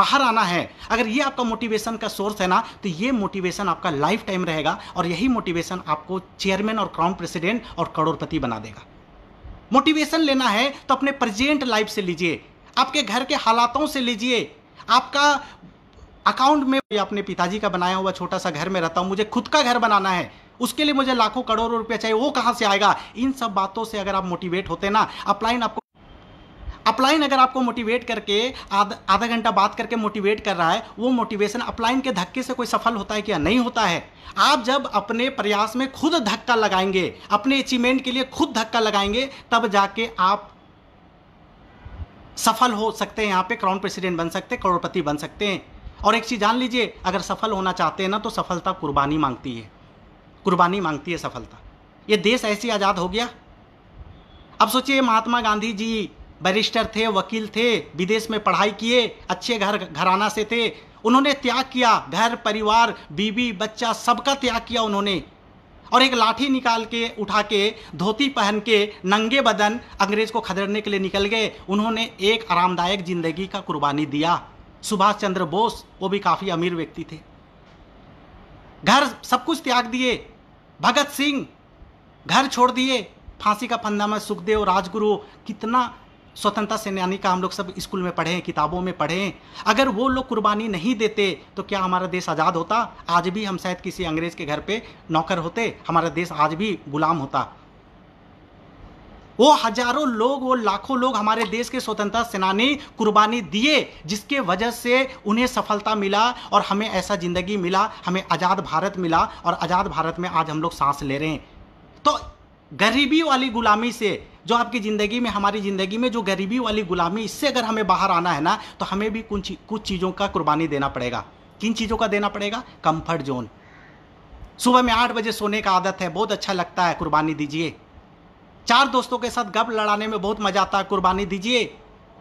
बाहर आना है अगर ये आपका मोटिवेशन का सोर्स है ना तो ये मोटिवेशन आपका लाइफ टाइम रहेगा और यही मोटिवेशन आपको चेयरमैन और क्राउन प्रेसिडेंट और करोड़पति बना देगा मोटिवेशन लेना है तो अपने प्रेजेंट लाइफ से लीजिए आपके घर के हालातों से लीजिए आपका अकाउंट में अपने पिताजी का बनाया हुआ छोटा सा घर में रहता हूं मुझे खुद का घर बनाना है उसके लिए मुझे लाखों करोड़ों रुपया चाहिए वो कहां से आएगा इन सब बातों से अगर आप मोटिवेट होते ना अपलाइन आपको अपलाइन अगर आपको मोटिवेट करके आधा आधा घंटा बात करके मोटिवेट कर रहा है वो मोटिवेशन अपलाइन के धक्के से कोई सफल होता है क्या नहीं होता है आप जब अपने प्रयास में खुद धक्का लगाएंगे अपने अचीवमेंट के लिए खुद धक्का लगाएंगे तब जाके आप सफल हो सकते हैं यहाँ पे क्राउन प्रेसिडेंट बन सकते हैं करोड़पति बन सकते हैं और एक चीज़ जान लीजिए अगर सफल होना चाहते हैं ना तो सफलता कुर्बानी मांगती है कुर्बानी मांगती है सफलता ये देश ऐसे आज़ाद हो गया अब सोचिए महात्मा गांधी जी बैरिस्टर थे वकील थे विदेश में पढ़ाई किए अच्छे घर घराना से थे उन्होंने त्याग किया घर परिवार बीवी बच्चा सबका त्याग किया उन्होंने और एक लाठी निकाल के उठा के धोती पहन के नंगे बदन अंग्रेज को खदेड़ने के लिए निकल गए उन्होंने एक आरामदायक जिंदगी का कुर्बानी दिया सुभाष चंद्र बोस वो भी काफ़ी अमीर व्यक्ति थे घर सब कुछ त्याग दिए भगत सिंह घर छोड़ दिए फांसी का फंदा में सुखदेव राजगुरु कितना स्वतंत्रता सेनानी का हम लोग सब स्कूल में पढ़े हैं किताबों में पढ़े हैं अगर वो लोग कुर्बानी नहीं देते तो क्या हमारा देश आज़ाद होता आज भी हम शायद किसी अंग्रेज़ के घर पे नौकर होते हमारा देश आज भी गुलाम होता वो हजारों लोग वो लाखों लोग हमारे देश के स्वतंत्रता सेनानी कुर्बानी दिए जिसके वजह से उन्हें सफलता मिला और हमें ऐसा ज़िंदगी मिला हमें आज़ाद भारत मिला और आज़ाद भारत में आज हम लोग सांस ले रहे हैं तो गरीबी वाली गुलामी से जो आपकी ज़िंदगी में हमारी ज़िंदगी में जो गरीबी वाली गुलामी इससे अगर हमें बाहर आना है ना तो हमें भी कुछ कुछ चीज़ों का कुर्बानी देना पड़ेगा किन चीज़ों का देना पड़ेगा कंफर्ट जोन सुबह में आठ बजे सोने का आदत है बहुत अच्छा लगता है कुर्बानी दीजिए चार दोस्तों के साथ गप लड़ाने में बहुत मज़ा आता है कुर्बानी दीजिए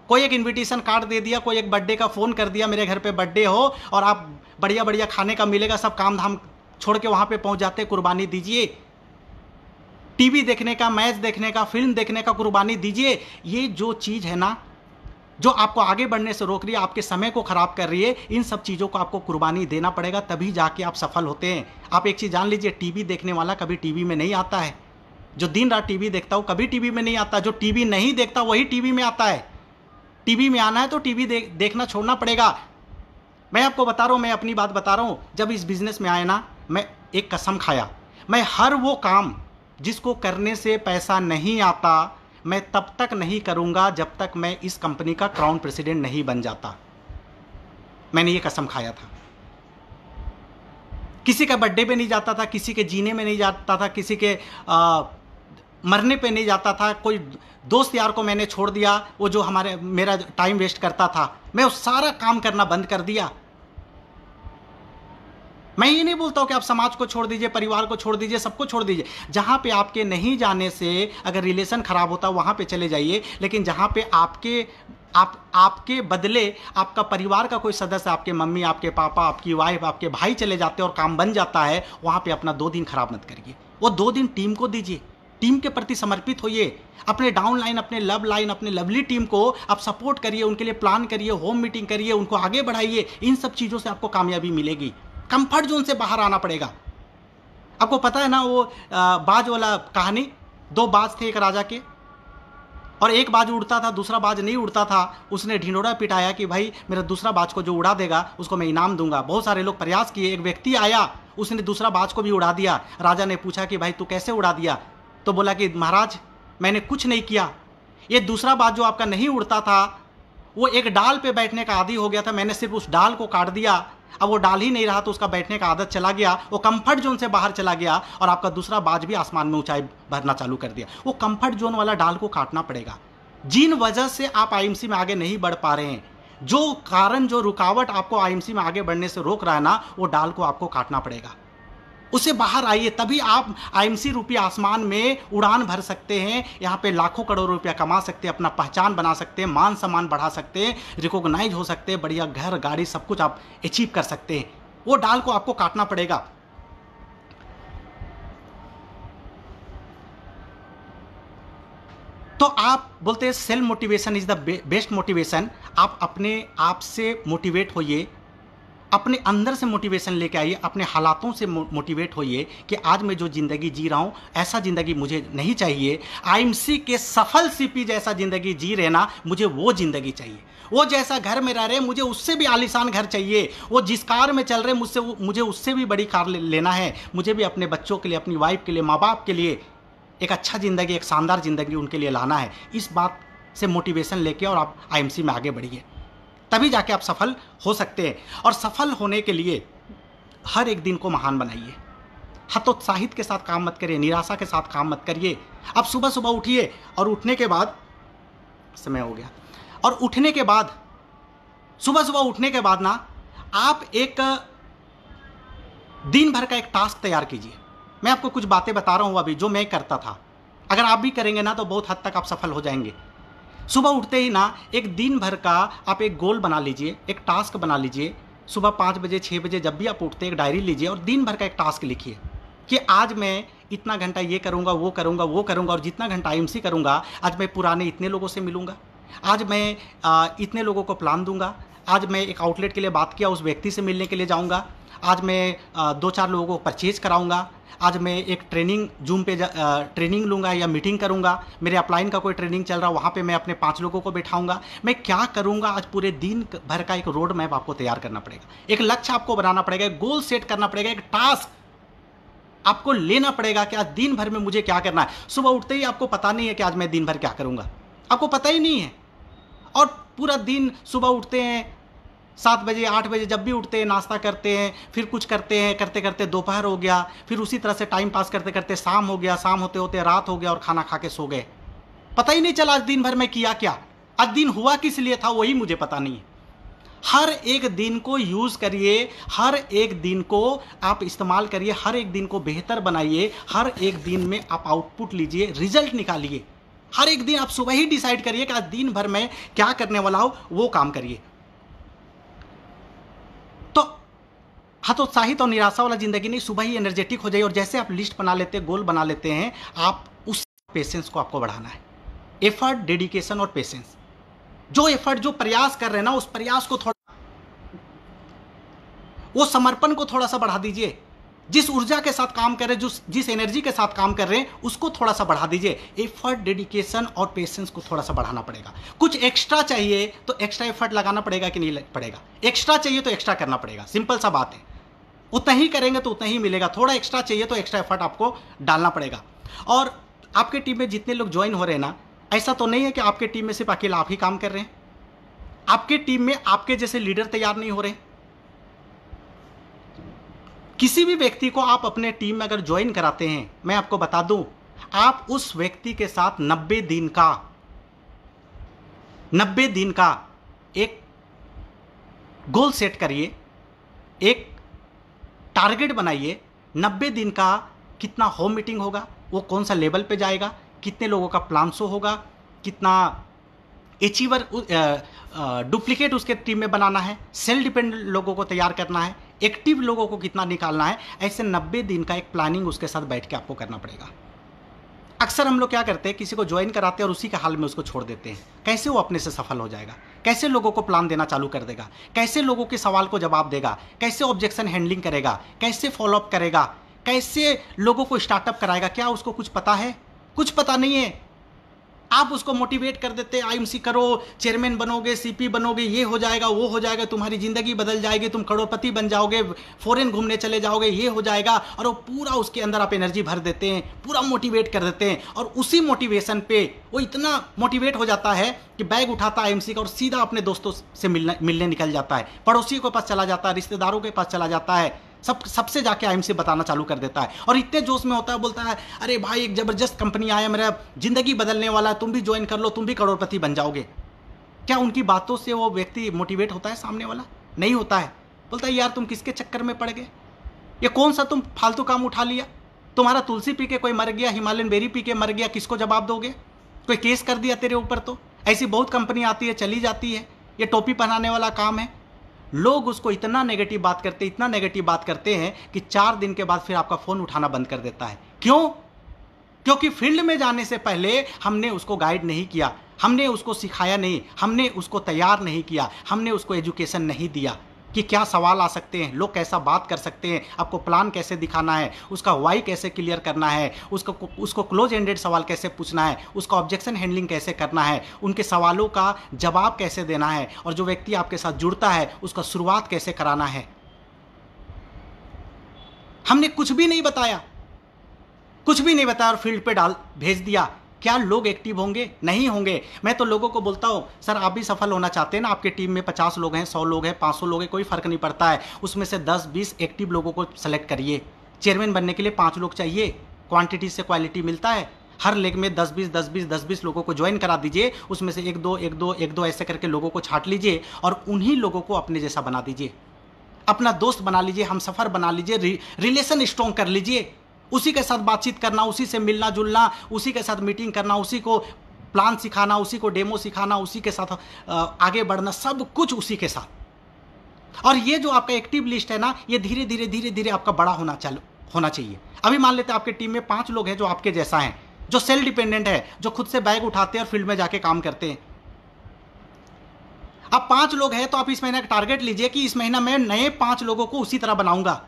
कोई एक इनविटेशन कार्ड दे दिया कोई एक बर्थडे का फ़ोन कर दिया मेरे घर पे बर्थडे हो और आप बढ़िया बढ़िया खाने का मिलेगा सब काम धाम छोड़ के वहाँ पे पहुँच जाते कुर्बानी दीजिए टीवी देखने का मैच देखने का फिल्म देखने का कुर्बानी दीजिए ये जो चीज़ है ना जो आपको आगे बढ़ने से रोक रही है आपके समय को ख़राब कर रही है इन सब चीज़ों को आपको कुर्बानी देना पड़ेगा तभी जाके आप सफल होते हैं आप एक चीज़ जान लीजिए टीवी देखने वाला कभी टीवी में नहीं आता है जो दिन रात टीवी देखता हूँ कभी टीवी में नहीं आता जो टीवी नहीं देखता वही टीवी में आता है टीवी में आना है तो टीवी दे, देखना छोड़ना पड़ेगा मैं आपको बता रहा हूँ मैं अपनी बात बता रहा हूँ जब इस बिज़नेस में आया ना मैं एक कसम खाया मैं हर वो काम जिसको करने से पैसा नहीं आता मैं तब तक नहीं करूँगा जब तक मैं इस कंपनी का क्राउन प्रेसिडेंट नहीं बन जाता मैंने ये कसम खाया था किसी का बर्थडे पे नहीं जाता था किसी के जीने में नहीं जाता था किसी के आ, मरने पे नहीं जाता था कोई दोस्त यार को मैंने छोड़ दिया वो जो हमारे मेरा टाइम वेस्ट करता था मैं उस सारा काम करना बंद कर दिया मैं ये नहीं बोलता हूँ कि आप समाज को छोड़ दीजिए परिवार को छोड़ दीजिए सबको छोड़ दीजिए जहाँ पे आपके नहीं जाने से अगर रिलेशन ख़राब होता वहाँ पे चले जाइए लेकिन जहाँ पे आपके आप आपके बदले आपका परिवार का कोई सदस्य आपके मम्मी आपके पापा आपकी वाइफ आपके भाई चले जाते हैं और काम बन जाता है वहाँ पर अपना दो दिन ख़राब मत करिए वो दो दिन टीम को दीजिए टीम के प्रति समर्पित होइए अपने डाउन लाइन अपने लव लाइन अपने लवली टीम को आप सपोर्ट करिए उनके लिए प्लान करिए होम मीटिंग करिए उनको आगे बढ़ाइए इन सब चीज़ों से आपको कामयाबी मिलेगी कंफर्ट जोन से बाहर आना पड़ेगा आपको पता है ना वो बाज वाला कहानी दो बाज थे एक राजा के और एक बाज उड़ता था दूसरा बाज नहीं उड़ता था उसने ढिंडोरा पिटाया कि भाई मेरा दूसरा बाज को जो उड़ा देगा उसको मैं इनाम दूंगा बहुत सारे लोग प्रयास किए एक व्यक्ति आया उसने दूसरा बाज को भी उड़ा दिया राजा ने पूछा कि भाई तू कैसे उड़ा दिया तो बोला कि महाराज मैंने कुछ नहीं किया ये दूसरा बात जो आपका नहीं उड़ता था वो एक डाल पे बैठने का आदि हो गया था मैंने सिर्फ उस डाल को काट दिया अब वो डाल ही नहीं रहा तो उसका बैठने का आदत चला गया वो कंफर्ट जोन से बाहर चला गया और आपका दूसरा बाज भी आसमान में ऊंचाई भरना चालू कर दिया वो कंफर्ट जोन वाला डाल को काटना पड़ेगा जिन वजह से आप आईएमसी में आगे नहीं बढ़ पा रहे हैं जो कारण जो रुकावट आपको आईएमसी में आगे बढ़ने से रोक रहा है ना वो डाल को आपको काटना पड़ेगा उसे बाहर आइए तभी आप आईएमसी रूपी आसमान में उड़ान भर सकते हैं यहाँ पे लाखों करोड़ रुपया कमा सकते हैं अपना पहचान बना सकते हैं मान सम्मान बढ़ा सकते हैं रिकॉग्नाइज हो सकते हैं बढ़िया घर गाड़ी सब कुछ आप अचीव कर सकते हैं वो डाल को आपको काटना पड़ेगा तो आप बोलते हैं self motivation is the best motivation आप अपने आप से मोटिवेट होइए अपने अंदर से मोटिवेशन लेके आइए अपने हालातों से मोटिवेट होइए कि आज मैं जो ज़िंदगी जी रहा हूँ ऐसा ज़िंदगी मुझे नहीं चाहिए आईएमसी के सफल सीपी जैसा ज़िंदगी जी रहना मुझे वो ज़िंदगी चाहिए वो जैसा घर में रह रहे मुझे उससे भी आलिशान घर चाहिए वो जिस कार में चल रहे मुझसे मुझे उससे भी बड़ी कार ले, लेना है मुझे भी अपने बच्चों के लिए अपनी वाइफ के लिए माँ बाप के लिए एक अच्छा ज़िंदगी एक शानदार ज़िंदगी उनके लिए लाना है इस बात से मोटिवेशन लेके और आप आईएमसी में आगे बढ़िए तभी जाके आप सफल हो सकते हैं और सफल होने के लिए हर एक दिन को महान बनाइए हतोत्साहित के साथ काम मत करिए निराशा के साथ काम मत करिए आप सुबह सुबह उठिए और उठने के बाद समय हो गया और उठने के बाद सुबह सुबह उठने के बाद ना आप एक दिन भर का एक टास्क तैयार कीजिए मैं आपको कुछ बातें बता रहा हूँ अभी जो मैं करता था अगर आप भी करेंगे ना तो बहुत हद तक आप सफल हो जाएंगे सुबह उठते ही ना एक दिन भर का आप एक गोल बना लीजिए एक टास्क बना लीजिए सुबह पाँच बजे छः बजे जब भी आप उठते हैं एक डायरी लीजिए और दिन भर का एक टास्क लिखिए कि आज मैं इतना घंटा ये करूँगा वो करूँगा वो करूँगा और जितना घंटा आई एम करूँगा आज मैं पुराने इतने लोगों से मिलूँगा आज मैं इतने लोगों को प्लान दूंगा आज मैं एक आउटलेट के लिए बात किया उस व्यक्ति से मिलने के लिए जाऊँगा आज मैं दो चार लोगों को परचेज कराऊंगा आज मैं एक ट्रेनिंग जूम पे ट्रेनिंग लूंगा या मीटिंग करूंगा मेरे अपलाइन का कोई ट्रेनिंग चल रहा है वहाँ पे मैं अपने पांच लोगों को बैठाऊंगा मैं क्या करूँगा आज पूरे दिन भर का एक रोड मैप आपको तैयार करना पड़ेगा एक लक्ष्य आपको बनाना पड़ेगा एक गोल सेट करना पड़ेगा एक टास्क आपको लेना पड़ेगा कि आज दिन भर में मुझे क्या करना है सुबह उठते ही आपको पता नहीं है कि आज मैं दिन भर क्या करूँगा आपको पता ही नहीं है और पूरा दिन सुबह उठते हैं सात बजे आठ बजे जब भी उठते हैं नाश्ता करते हैं फिर कुछ करते हैं करते करते दोपहर हो गया फिर उसी तरह से टाइम पास करते करते शाम हो गया शाम होते होते रात हो गया और खाना खा के सो गए पता ही नहीं चला आज दिन भर में किया क्या आज दिन हुआ किस लिए था वही मुझे पता नहीं है हर एक दिन को यूज़ करिए हर एक दिन को आप इस्तेमाल करिए हर एक दिन को बेहतर बनाइए हर एक दिन में आप आउटपुट लीजिए रिजल्ट निकालिए हर एक दिन आप सुबह ही डिसाइड करिए कि आज दिन भर में क्या करने वाला हो वो काम करिए हतोत्साहित और निराशा वाला जिंदगी नहीं सुबह ही एनर्जेटिक हो जाए और जैसे आप लिस्ट बना लेते हैं गोल बना लेते हैं आप उस पेशेंस को आपको बढ़ाना है एफर्ट डेडिकेशन और पेशेंस जो एफर्ट जो प्रयास कर रहे हैं ना उस प्रयास को थोड़ा वो समर्पण को थोड़ा सा बढ़ा दीजिए जिस ऊर्जा के साथ काम कर रहे जिस जिस एनर्जी के साथ काम कर रहे हैं उसको थोड़ा सा बढ़ा दीजिए एफर्ट डेडिकेशन और पेशेंस को थोड़ा सा बढ़ाना पड़ेगा कुछ एक्स्ट्रा चाहिए तो एक्स्ट्रा एफर्ट लगाना पड़ेगा कि नहीं पड़ेगा एक्स्ट्रा चाहिए तो एक्स्ट्रा करना पड़ेगा सिंपल सा बात है उतना ही करेंगे तो उतना ही मिलेगा थोड़ा एक्स्ट्रा चाहिए तो एक्स्ट्रा एफर्ट आपको डालना पड़ेगा और आपके टीम में जितने लोग ज्वाइन हो रहे हैं ना ऐसा तो नहीं है कि आपके टीम में सिर्फ अकेला आप ही काम कर रहे हैं आपके टीम में आपके जैसे लीडर तैयार नहीं हो रहे किसी भी व्यक्ति को आप अपने टीम में अगर ज्वाइन कराते हैं मैं आपको बता दूं आप उस व्यक्ति के साथ 90 दिन का 90 दिन का एक गोल सेट करिए एक टारगेट बनाइए नब्बे दिन का कितना होम मीटिंग होगा वो कौन सा लेवल पे जाएगा कितने लोगों का प्लान शो होगा कितना एचीवर डुप्लीकेट उसके टीम में बनाना है सेल डिपेंडेंट लोगों को तैयार करना है एक्टिव लोगों को कितना निकालना है ऐसे 90 दिन का एक प्लानिंग उसके साथ बैठ के आपको करना पड़ेगा अक्सर हम लोग क्या करते हैं किसी को ज्वाइन कराते हैं और उसी के हाल में उसको छोड़ देते हैं कैसे वो अपने से सफल हो जाएगा कैसे लोगों को प्लान देना चालू कर देगा कैसे लोगों के सवाल को जवाब देगा कैसे ऑब्जेक्शन हैंडलिंग करेगा कैसे फॉलोअप करेगा कैसे लोगों को स्टार्टअप कराएगा क्या उसको कुछ पता है कुछ पता नहीं है आप उसको मोटिवेट कर देते आईएमसी करो चेयरमैन बनोगे सीपी बनोगे ये हो जाएगा वो हो जाएगा तुम्हारी ज़िंदगी बदल जाएगी तुम करोड़पति बन जाओगे फॉरेन घूमने चले जाओगे ये हो जाएगा और वो पूरा उसके अंदर आप एनर्जी भर देते हैं पूरा मोटिवेट कर देते हैं और उसी मोटिवेशन पे वो इतना मोटिवेट हो जाता है कि बैग उठाता है आई का और सीधा अपने दोस्तों से मिलने मिलने निकल जाता है पड़ोसियों के पास चला जाता है रिश्तेदारों के पास चला जाता है सब सबसे जाके एम से बताना चालू कर देता है और इतने जोश में होता है बोलता है अरे भाई एक ज़बरदस्त कंपनी आया मेरा ज़िंदगी बदलने वाला है तुम भी ज्वाइन कर लो तुम भी करोड़पति बन जाओगे क्या उनकी बातों से वो व्यक्ति मोटिवेट होता है सामने वाला नहीं होता है बोलता है यार तुम किसके चक्कर में पड़ गए ये कौन सा तुम फालतू काम उठा लिया तुम्हारा तुलसी पी के कोई मर गया हिमालयन बेरी पी के मर गया किसको जवाब दोगे कोई केस कर दिया तेरे ऊपर तो ऐसी बहुत कंपनी आती है चली जाती है ये टोपी पहनाने वाला काम है लोग उसको इतना नेगेटिव बात करते इतना नेगेटिव बात करते हैं कि चार दिन के बाद फिर आपका फ़ोन उठाना बंद कर देता है क्यों क्योंकि फील्ड में जाने से पहले हमने उसको गाइड नहीं किया हमने उसको सिखाया नहीं हमने उसको तैयार नहीं किया हमने उसको एजुकेशन नहीं दिया कि क्या सवाल आ सकते हैं लोग कैसा बात कर सकते हैं आपको प्लान कैसे दिखाना है उसका वाई कैसे क्लियर करना है उसको उसको क्लोज एंडेड सवाल कैसे पूछना है उसका ऑब्जेक्शन हैंडलिंग कैसे करना है उनके सवालों का जवाब कैसे देना है और जो व्यक्ति आपके साथ जुड़ता है उसका शुरुआत कैसे कराना है हमने कुछ भी नहीं बताया कुछ भी नहीं बताया और फील्ड पे डाल भेज दिया क्या लोग एक्टिव होंगे नहीं होंगे मैं तो लोगों को बोलता हूँ सर आप भी सफल होना चाहते हैं ना आपके टीम में पचास लोग हैं सौ लोग हैं पाँच लोग हैं कोई फ़र्क नहीं पड़ता है उसमें से दस बीस एक्टिव लोगों को सेलेक्ट करिए चेयरमैन बनने के लिए पाँच लोग चाहिए क्वांटिटी से क्वालिटी मिलता है हर लेग में 10 बीस 10 बीस 10 बीस लोगों को ज्वाइन करा दीजिए उसमें से एक दो एक दो एक दो ऐसे करके लोगों को छाट लीजिए और उन्हीं लोगों को अपने जैसा बना दीजिए अपना दोस्त बना लीजिए हम सफ़र बना लीजिए रिलेशन स्ट्रॉन्ग कर लीजिए उसी के साथ बातचीत करना उसी से मिलना जुलना उसी के साथ मीटिंग करना उसी को प्लान सिखाना उसी को डेमो सिखाना उसी के साथ आगे बढ़ना सब कुछ उसी के साथ और ये जो आपका एक्टिव लिस्ट है ना ये धीरे धीरे धीरे धीरे आपका बड़ा होना चालू होना चाहिए अभी मान लेते हैं आपके टीम में पांच लोग हैं जो आपके जैसा हैं जो सेल डिपेंडेंट है जो खुद से बैग उठाते हैं और फील्ड में जाके काम करते हैं अब पांच लोग हैं तो आप इस महीने का टारगेट लीजिए कि इस महीना मैं नए पांच लोगों को उसी तरह बनाऊंगा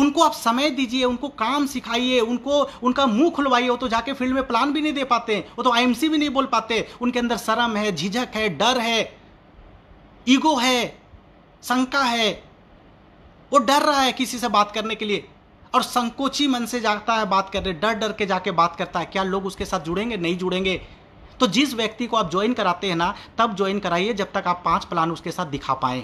उनको आप समय दीजिए उनको काम सिखाइए उनको उनका मुंह खुलवाइए वो तो जाके फील्ड में प्लान भी नहीं दे पाते वो तो आईएमसी भी नहीं बोल पाते उनके अंदर शर्म है झिझक है डर है ईगो है शंका है वो डर रहा है किसी से बात करने के लिए और संकोची मन से जाता है बात करने डर डर के जाके बात करता है क्या लोग उसके साथ जुड़ेंगे नहीं जुड़ेंगे तो जिस व्यक्ति को आप ज्वाइन कराते हैं ना तब ज्वाइन कराइए जब तक आप पांच प्लान उसके साथ दिखा पाएं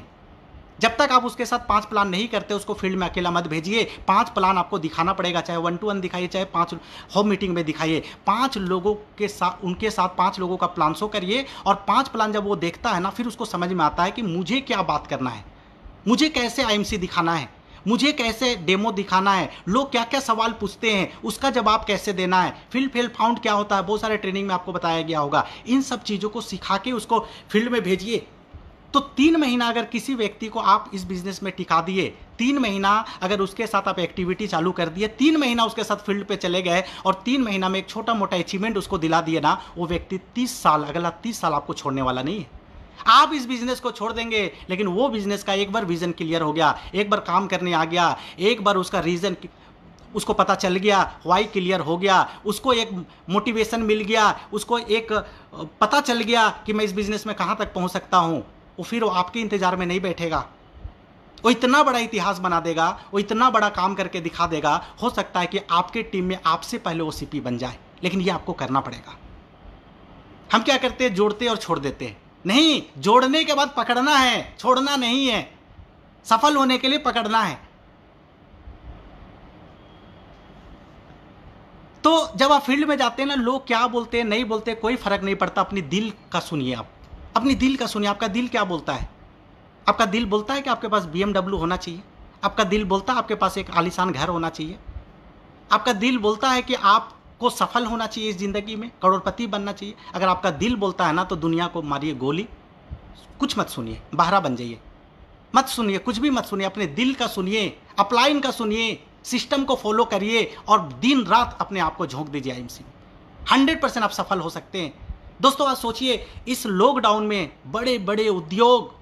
जब तक आप उसके साथ पांच प्लान नहीं करते उसको फील्ड में अकेला मत भेजिए पांच प्लान आपको दिखाना पड़ेगा चाहे वन टू वन दिखाइए चाहे पांच होम मीटिंग में दिखाइए पांच लोगों के साथ उनके साथ पांच लोगों का प्लान शो करिए और पांच प्लान जब वो देखता है ना फिर उसको समझ में आता है कि मुझे क्या बात करना है मुझे कैसे आई दिखाना है मुझे कैसे डेमो दिखाना है लोग क्या क्या सवाल पूछते हैं उसका जवाब कैसे देना है फील्ड फेल फाउंड क्या होता है बहुत सारे ट्रेनिंग में आपको बताया गया होगा इन सब चीज़ों को सिखा के उसको फील्ड में भेजिए तो तीन महीना अगर किसी व्यक्ति को आप इस बिजनेस में टिका दिए तीन महीना अगर उसके साथ आप एक्टिविटी चालू कर दिए तीन महीना उसके साथ फील्ड पे चले गए और तीन महीना में एक छोटा मोटा अचीवमेंट उसको दिला दिए ना वो व्यक्ति तीस साल अगला तीस साल आपको छोड़ने वाला नहीं है आप इस बिजनेस को छोड़ देंगे लेकिन वो बिजनेस का एक बार विजन क्लियर हो गया एक बार काम करने आ गया एक बार उसका रीजन उसको पता चल गया वाई क्लियर हो गया उसको एक मोटिवेशन मिल गया उसको एक पता चल गया कि मैं इस बिज़नेस में कहाँ तक पहुँच सकता हूँ वो फिर वो आपके इंतजार में नहीं बैठेगा वो इतना बड़ा इतिहास बना देगा वो इतना बड़ा काम करके दिखा देगा हो सकता है कि आपके टीम में आपसे पहले वो सीपी बन जाए लेकिन ये आपको करना पड़ेगा हम क्या करते हैं जोड़ते और छोड़ देते हैं नहीं जोड़ने के बाद पकड़ना है छोड़ना नहीं है सफल होने के लिए पकड़ना है तो जब आप फील्ड में जाते हैं ना लोग क्या बोलते हैं नहीं बोलते कोई फर्क नहीं पड़ता अपनी दिल का सुनिए आप अपनी दिल का सुनिए आपका दिल क्या बोलता है आपका दिल बोलता है कि आपके पास बी होना चाहिए आपका दिल बोलता है आपके पास एक आलिशान घर होना चाहिए आपका दिल बोलता है कि आपको सफल होना चाहिए इस ज़िंदगी में करोड़पति बनना चाहिए अगर आपका दिल बोलता है ना तो दुनिया को मारिए गोली कुछ मत सुनिए बहरा बन जाइए मत सुनिए कुछ भी मत सुनिए अपने दिल का सुनिए अपलाइन का सुनिए सिस्टम को फॉलो करिए और दिन रात अपने आप को झोंक दीजिए I am Singh hundred percent आप सफल हो सकते हैं दोस्तों आज सोचिए इस लॉकडाउन में बड़े बड़े उद्योग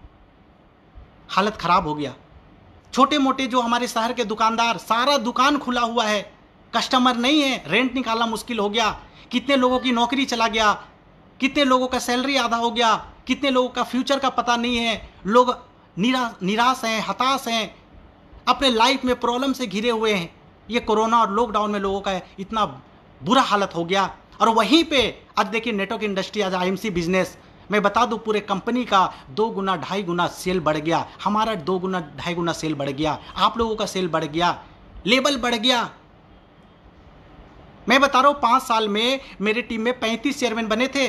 हालत खराब हो गया छोटे मोटे जो हमारे शहर के दुकानदार सारा दुकान खुला हुआ है कस्टमर नहीं है रेंट निकालना मुश्किल हो गया कितने लोगों की नौकरी चला गया कितने लोगों का सैलरी आधा हो गया कितने लोगों का फ्यूचर का पता नहीं है लोग निरा, निराश हैं हताश हैं अपने लाइफ में प्रॉब्लम से घिरे हुए हैं ये कोरोना और लॉकडाउन में लोगों का इतना बुरा हालत हो गया और वहीं पे आज देखिए नेटवर्क इंडस्ट्री आज आईएमसी बिजनेस मैं बता दूं पूरे कंपनी का दो गुना ढाई गुना सेल बढ़ गया हमारा दो गुना ढाई गुना सेल बढ़ गया आप लोगों का सेल बढ़ गया लेबल बढ़ गया मैं बता रहा हूं पांच साल में मेरे टीम में पैंतीस चेयरमैन बने थे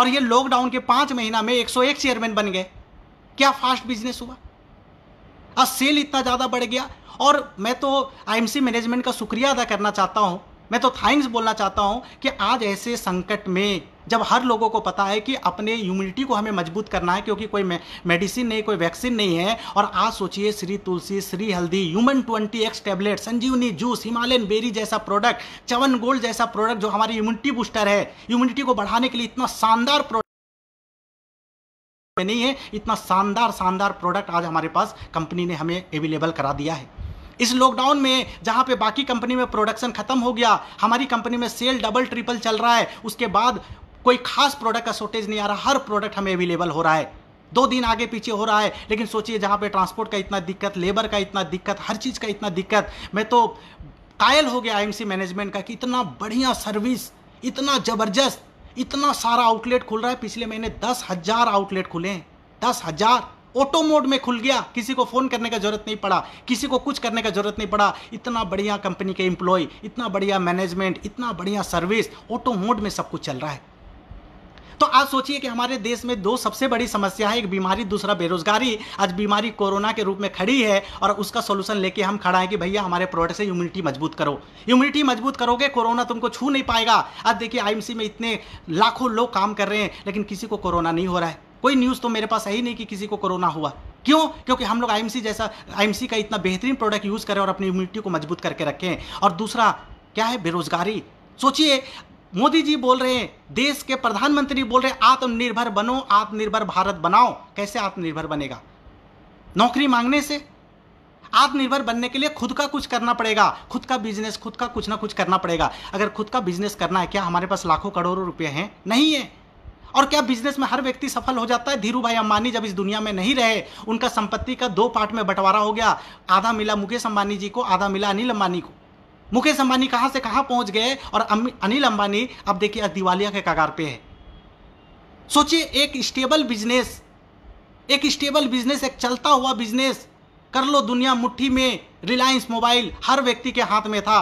और ये लॉकडाउन के पांच महीना में 101 चेयरमैन बन गए क्या फास्ट बिजनेस हुआ आज सेल इतना ज़्यादा बढ़ गया और मैं तो आईएमसी मैनेजमेंट का शुक्रिया अदा करना चाहता हूं मैं तो थैंक्स बोलना चाहता हूँ कि आज ऐसे संकट में जब हर लोगों को पता है कि अपने इम्यूनिटी को हमें मजबूत करना है क्योंकि कोई मेडिसिन नहीं कोई वैक्सीन नहीं है और आज सोचिए Shri Tulsi Shri Haldi human twenty X tablet Sanjeevani juice Himalayan berry जैसा प्रोडक्ट चवन गोल्ड जैसा प्रोडक्ट जो हमारी इम्यूनिटी बूस्टर है इम्यूनिटी को बढ़ाने के लिए इतना शानदार प्रोडक्ट नहीं है इतना शानदार शानदार प्रोडक्ट आज हमारे पास कंपनी ने हमें अवेलेबल करा दिया है इस लॉकडाउन में जहां पे बाकी कंपनी में प्रोडक्शन खत्म हो गया हमारी कंपनी में सेल डबल ट्रिपल चल रहा है उसके बाद कोई खास प्रोडक्ट का शॉर्टेज नहीं आ रहा हर प्रोडक्ट हमें अवेलेबल हो रहा है दो दिन आगे पीछे हो रहा है लेकिन सोचिए जहाँ पे ट्रांसपोर्ट का इतना दिक्कत लेबर का इतना दिक्कत हर चीज़ का इतना दिक्कत मैं तो कायल हो गया आईएमसी मैनेजमेंट का कि इतना बढ़िया सर्विस इतना ज़बरदस्त इतना सारा आउटलेट खुल रहा है पिछले महीने दस हज़ार आउटलेट खुले हैं दस हज़ार ऑटो मोड में खुल गया किसी को फ़ोन करने का जरूरत नहीं पड़ा किसी को कुछ करने का जरूरत नहीं पड़ा इतना बढ़िया कंपनी के इंप्लॉय इतना बढ़िया मैनेजमेंट इतना बढ़िया सर्विस ऑटो मोड में सब कुछ चल रहा है तो आज सोचिए कि हमारे देश में दो सबसे बड़ी समस्या है एक बीमारी दूसरा बेरोजगारी आज बीमारी कोरोना के रूप में खड़ी है और उसका सोल्यूशन लेके हम खड़ा है कि भैया हमारे प्रोडक्ट से इम्यूनिटी मजबूत करो इम्यूनिटी मजबूत करोगे कोरोना तुमको छू नहीं पाएगा आज देखिए आईएमसी में इतने लाखों लोग काम कर रहे हैं लेकिन किसी को कोरोना नहीं हो रहा है कोई न्यूज़ तो मेरे पास है ही नहीं कि किसी को कोरोना हुआ क्यों क्योंकि हम लोग आईएमसी जैसा आईएमसी का इतना बेहतरीन प्रोडक्ट यूज़ करें और अपनी इम्यूनिटी को मजबूत करके रखें और दूसरा क्या है बेरोजगारी सोचिए मोदी जी बोल रहे हैं देश के प्रधानमंत्री बोल रहे हैं आत्मनिर्भर बनो आत्मनिर्भर भारत बनाओ कैसे आत्मनिर्भर बनेगा नौकरी मांगने से आत्मनिर्भर बनने के लिए खुद का कुछ करना पड़ेगा खुद का बिजनेस खुद का कुछ ना कुछ करना पड़ेगा अगर खुद का बिजनेस करना है क्या हमारे पास लाखों करोड़ों रुपए हैं नहीं है और क्या बिजनेस में हर व्यक्ति सफल हो जाता है धीरू भाई अंबानी जब इस दुनिया में नहीं रहे उनका संपत्ति का दो पार्ट में बंटवारा हो गया आधा मिला मुकेश अंबानी जी को आधा मिला अनिल अंबानी को मुकेश अंबानी कहां से कहां पहुंच गए और अनिल अंबानी अब देखिए आज दिवालिया के कगार पे है सोचिए एक स्टेबल बिजनेस एक स्टेबल बिजनेस एक चलता हुआ बिजनेस कर लो दुनिया मुट्ठी में रिलायंस मोबाइल हर व्यक्ति के हाथ में था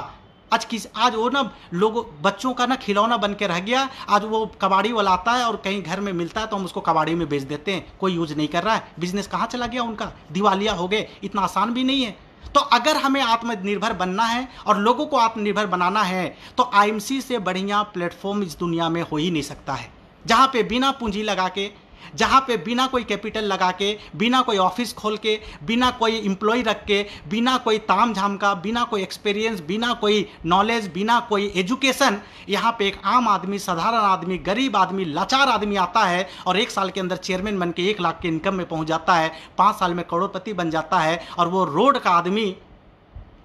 आज किस आज वो ना लोगों बच्चों का ना खिलौना बन के रह गया आज वो कबाड़ी वाला आता है और कहीं घर में मिलता है तो हम उसको कबाड़ी में बेच देते हैं कोई यूज नहीं कर रहा है बिजनेस कहाँ चला गया उनका दिवालिया हो गए इतना आसान भी नहीं है तो अगर हमें आत्मनिर्भर बनना है और लोगों को आत्मनिर्भर बनाना है तो आई से बढ़िया प्लेटफॉर्म इस दुनिया में हो ही नहीं सकता है जहाँ पे बिना पूंजी लगा के जहाँ पे बिना कोई कैपिटल लगा के बिना कोई ऑफिस खोल के बिना कोई एम्प्लॉय रख के बिना कोई ताम झाम का बिना कोई एक्सपीरियंस बिना कोई नॉलेज बिना कोई एजुकेशन यहाँ पे एक आम आदमी साधारण आदमी गरीब आदमी लाचार आदमी आता है और एक साल के अंदर चेयरमैन बन के एक लाख के इनकम में पहुँच जाता है पाँच साल में करोड़पति बन जाता है और वो रोड का आदमी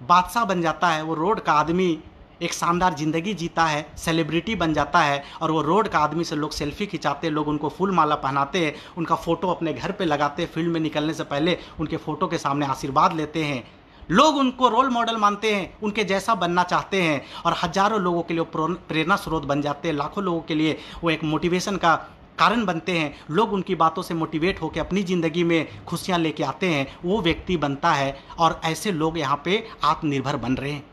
बादशाह बन जाता है वो रोड का आदमी एक शानदार ज़िंदगी जीता है सेलिब्रिटी बन जाता है और वो रोड का आदमी से लोग सेल्फी खिंचाते लोग उनको फूल माला पहनाते हैं उनका फ़ोटो अपने घर पर लगाते फील्ड में निकलने से पहले उनके फ़ोटो के सामने आशीर्वाद लेते हैं लोग उनको रोल मॉडल मानते हैं उनके जैसा बनना चाहते हैं और हजारों लोगों के लिए प्रेरणा स्रोत बन जाते हैं लाखों लोगों के लिए वो एक मोटिवेशन का कारण बनते हैं लोग उनकी बातों से मोटिवेट होकर अपनी ज़िंदगी में खुशियाँ लेके आते हैं वो व्यक्ति बनता है और ऐसे लोग यहाँ पे आत्मनिर्भर बन रहे हैं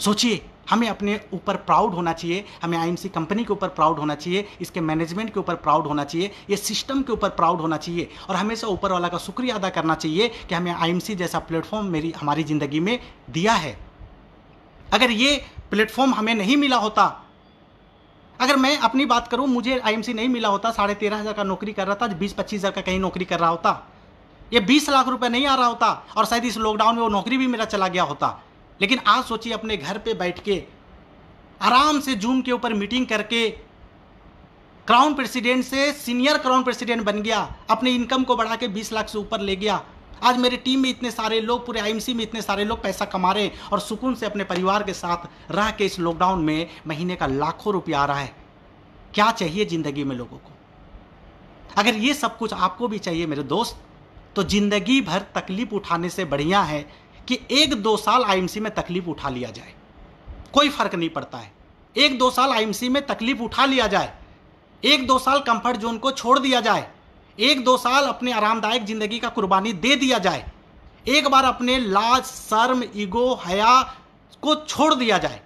सोचिए हमें अपने ऊपर प्राउड होना चाहिए हमें आईएमसी कंपनी के ऊपर प्राउड होना चाहिए इसके मैनेजमेंट के ऊपर प्राउड होना चाहिए ये सिस्टम के ऊपर प्राउड होना चाहिए और हमेशा ऊपर वाला का शुक्रिया अदा करना चाहिए कि हमें आईएमसी जैसा प्लेटफॉर्म मेरी हमारी ज़िंदगी में दिया है अगर ये प्लेटफॉर्म हमें नहीं मिला होता अगर मैं अपनी बात करूं मुझे आईएमसी नहीं मिला होता साढ़े तेरह हज़ार का नौकरी कर रहा था बीस पच्चीस हज़ार का कहीं नौकरी कर रहा होता ये बीस लाख रुपए नहीं आ रहा होता और शायद इस लॉकडाउन में वो नौकरी भी मेरा चला गया होता लेकिन आज सोचिए अपने घर पे बैठ के आराम से जूम के ऊपर मीटिंग करके क्राउन प्रेसिडेंट से सीनियर क्राउन प्रेसिडेंट बन गया अपने इनकम को बढ़ा के बीस लाख से ऊपर ले गया आज मेरे टीम में इतने सारे लोग पूरे आईएमसी में इतने सारे लोग पैसा कमा रहे हैं और सुकून से अपने परिवार के साथ रह के इस लॉकडाउन में महीने का लाखों रुपया आ रहा है क्या चाहिए ज़िंदगी में लोगों को अगर ये सब कुछ आपको भी चाहिए मेरे दोस्त तो ज़िंदगी भर तकलीफ उठाने से बढ़िया है कि एक दो साल आईएमसी में तकलीफ उठा लिया जाए कोई फर्क नहीं पड़ता है एक दो साल आईएमसी में तकलीफ उठा लिया जाए एक दो साल कंफर्ट जोन को छोड़ दिया जाए एक दो साल अपने आरामदायक जिंदगी का कुर्बानी दे दिया जाए एक बार अपने लाज शर्म ईगो हया को छोड़ दिया जाए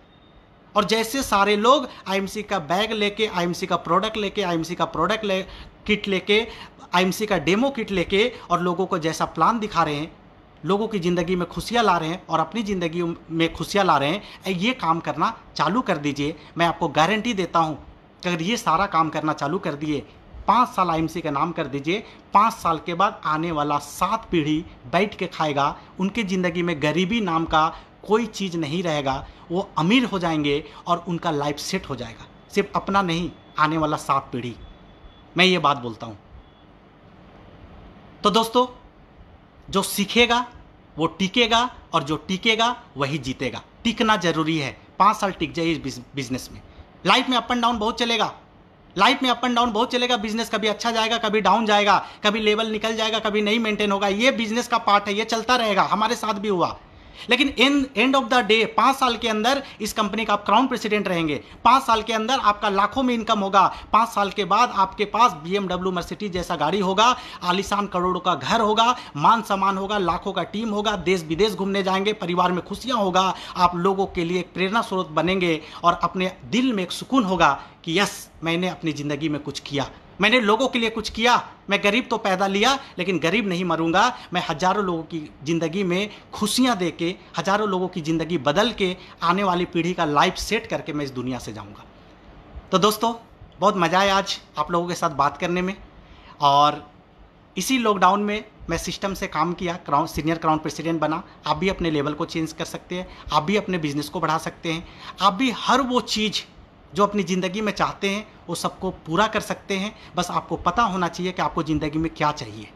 और जैसे सारे लोग आईएमसी का बैग लेके आईएमसी का प्रोडक्ट लेके आईएमसी का प्रोडक्ट ले किट लेके आईएमसी का डेमो किट लेके और लोगों को जैसा प्लान दिखा रहे हैं लोगों की ज़िंदगी में खुशियाँ ला रहे हैं और अपनी ज़िंदगी में खुशियाँ ला रहे हैं ये काम करना चालू कर दीजिए मैं आपको गारंटी देता हूँ अगर ये सारा काम करना चालू कर दिए पाँच साल आईएमसी का नाम कर दीजिए पाँच साल के बाद आने वाला सात पीढ़ी बैठ के खाएगा उनके ज़िंदगी में गरीबी नाम का कोई चीज़ नहीं रहेगा वो अमीर हो जाएंगे और उनका लाइफ सेट हो जाएगा सिर्फ अपना नहीं आने वाला सात पीढ़ी मैं ये बात बोलता हूँ तो दोस्तों जो सीखेगा वो टिकेगा और जो टिकेगा वही जीतेगा टिकना जरूरी है पाँच साल टिक जाइए इस बिजनेस में लाइफ में अप एंड डाउन बहुत चलेगा लाइफ में अप एंड डाउन बहुत चलेगा बिजनेस कभी अच्छा जाएगा कभी डाउन जाएगा कभी लेवल निकल जाएगा कभी नहीं मेंटेन होगा ये बिजनेस का पार्ट है ये चलता रहेगा हमारे साथ भी हुआ लेकिन in end of the day पांच साल के अंदर इस कंपनी का आप क्राउन प्रेसिडेंट रहेंगे पांच साल के अंदर आपका लाखों में इनकम होगा पांच साल के बाद आपके पास बी एमडब्ल्यू मर्सिडीज जैसा गाड़ी होगा आलिशान करोड़ों का घर होगा मान सम्मान होगा लाखों का टीम होगा देश विदेश घूमने जाएंगे परिवार में खुशियां होगा आप लोगों के लिए एक प्रेरणा स्रोत बनेंगे और अपने दिल में एक सुकून होगा कि यस मैंने अपनी ज़िंदगी में कुछ किया मैंने लोगों के लिए कुछ किया मैं गरीब तो पैदा लिया लेकिन गरीब नहीं मरूंगा मैं हजारों लोगों की ज़िंदगी में खुशियाँ दे के हजारों लोगों की ज़िंदगी बदल के आने वाली पीढ़ी का लाइफ सेट करके मैं इस दुनिया से जाऊँगा तो दोस्तों बहुत मज़ा आया आज आप लोगों के साथ बात करने में और इसी लॉकडाउन में मैं सिस्टम से काम किया क्राउन सीनियर क्राउन प्रेसिडेंट बना आप भी अपने लेवल को चेंज कर सकते हैं आप भी अपने बिजनेस को बढ़ा सकते हैं आप भी हर वो चीज़ जो अपनी ज़िंदगी में चाहते हैं वो सबको पूरा कर सकते हैं बस आपको पता होना चाहिए कि आपको ज़िंदगी में क्या चाहिए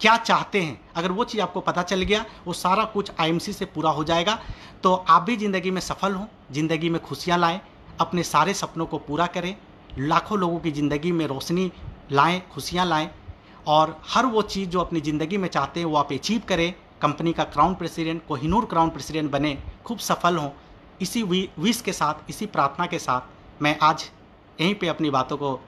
क्या चाहते हैं अगर वो चीज़ आपको पता चल गया वो सारा कुछ आईएमसी से पूरा हो जाएगा तो आप भी ज़िंदगी में सफल हों ज़िंदगी में खुशियाँ लाएँ अपने सारे सपनों को पूरा करें लाखों लोगों की ज़िंदगी में रोशनी लाएँ खुशियाँ लाएँ और हर वो चीज़ जो अपनी ज़िंदगी में चाहते हैं वो आप अचीव करें कंपनी का crown president Kohinoor crown president बने खूब सफल हों इसी विश के साथ इसी प्रार्थना के साथ मैं आज यहीं पे अपनी बातों को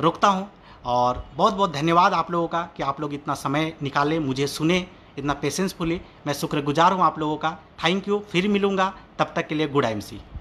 रोकता हूँ और बहुत बहुत धन्यवाद आप लोगों का कि आप लोग इतना समय निकाले मुझे सुने इतना पेशेंसफुली मैं शुक्रगुजार हूँ आप लोगों का थैंक यू फिर मिलूँगा तब तक के लिए गुड आई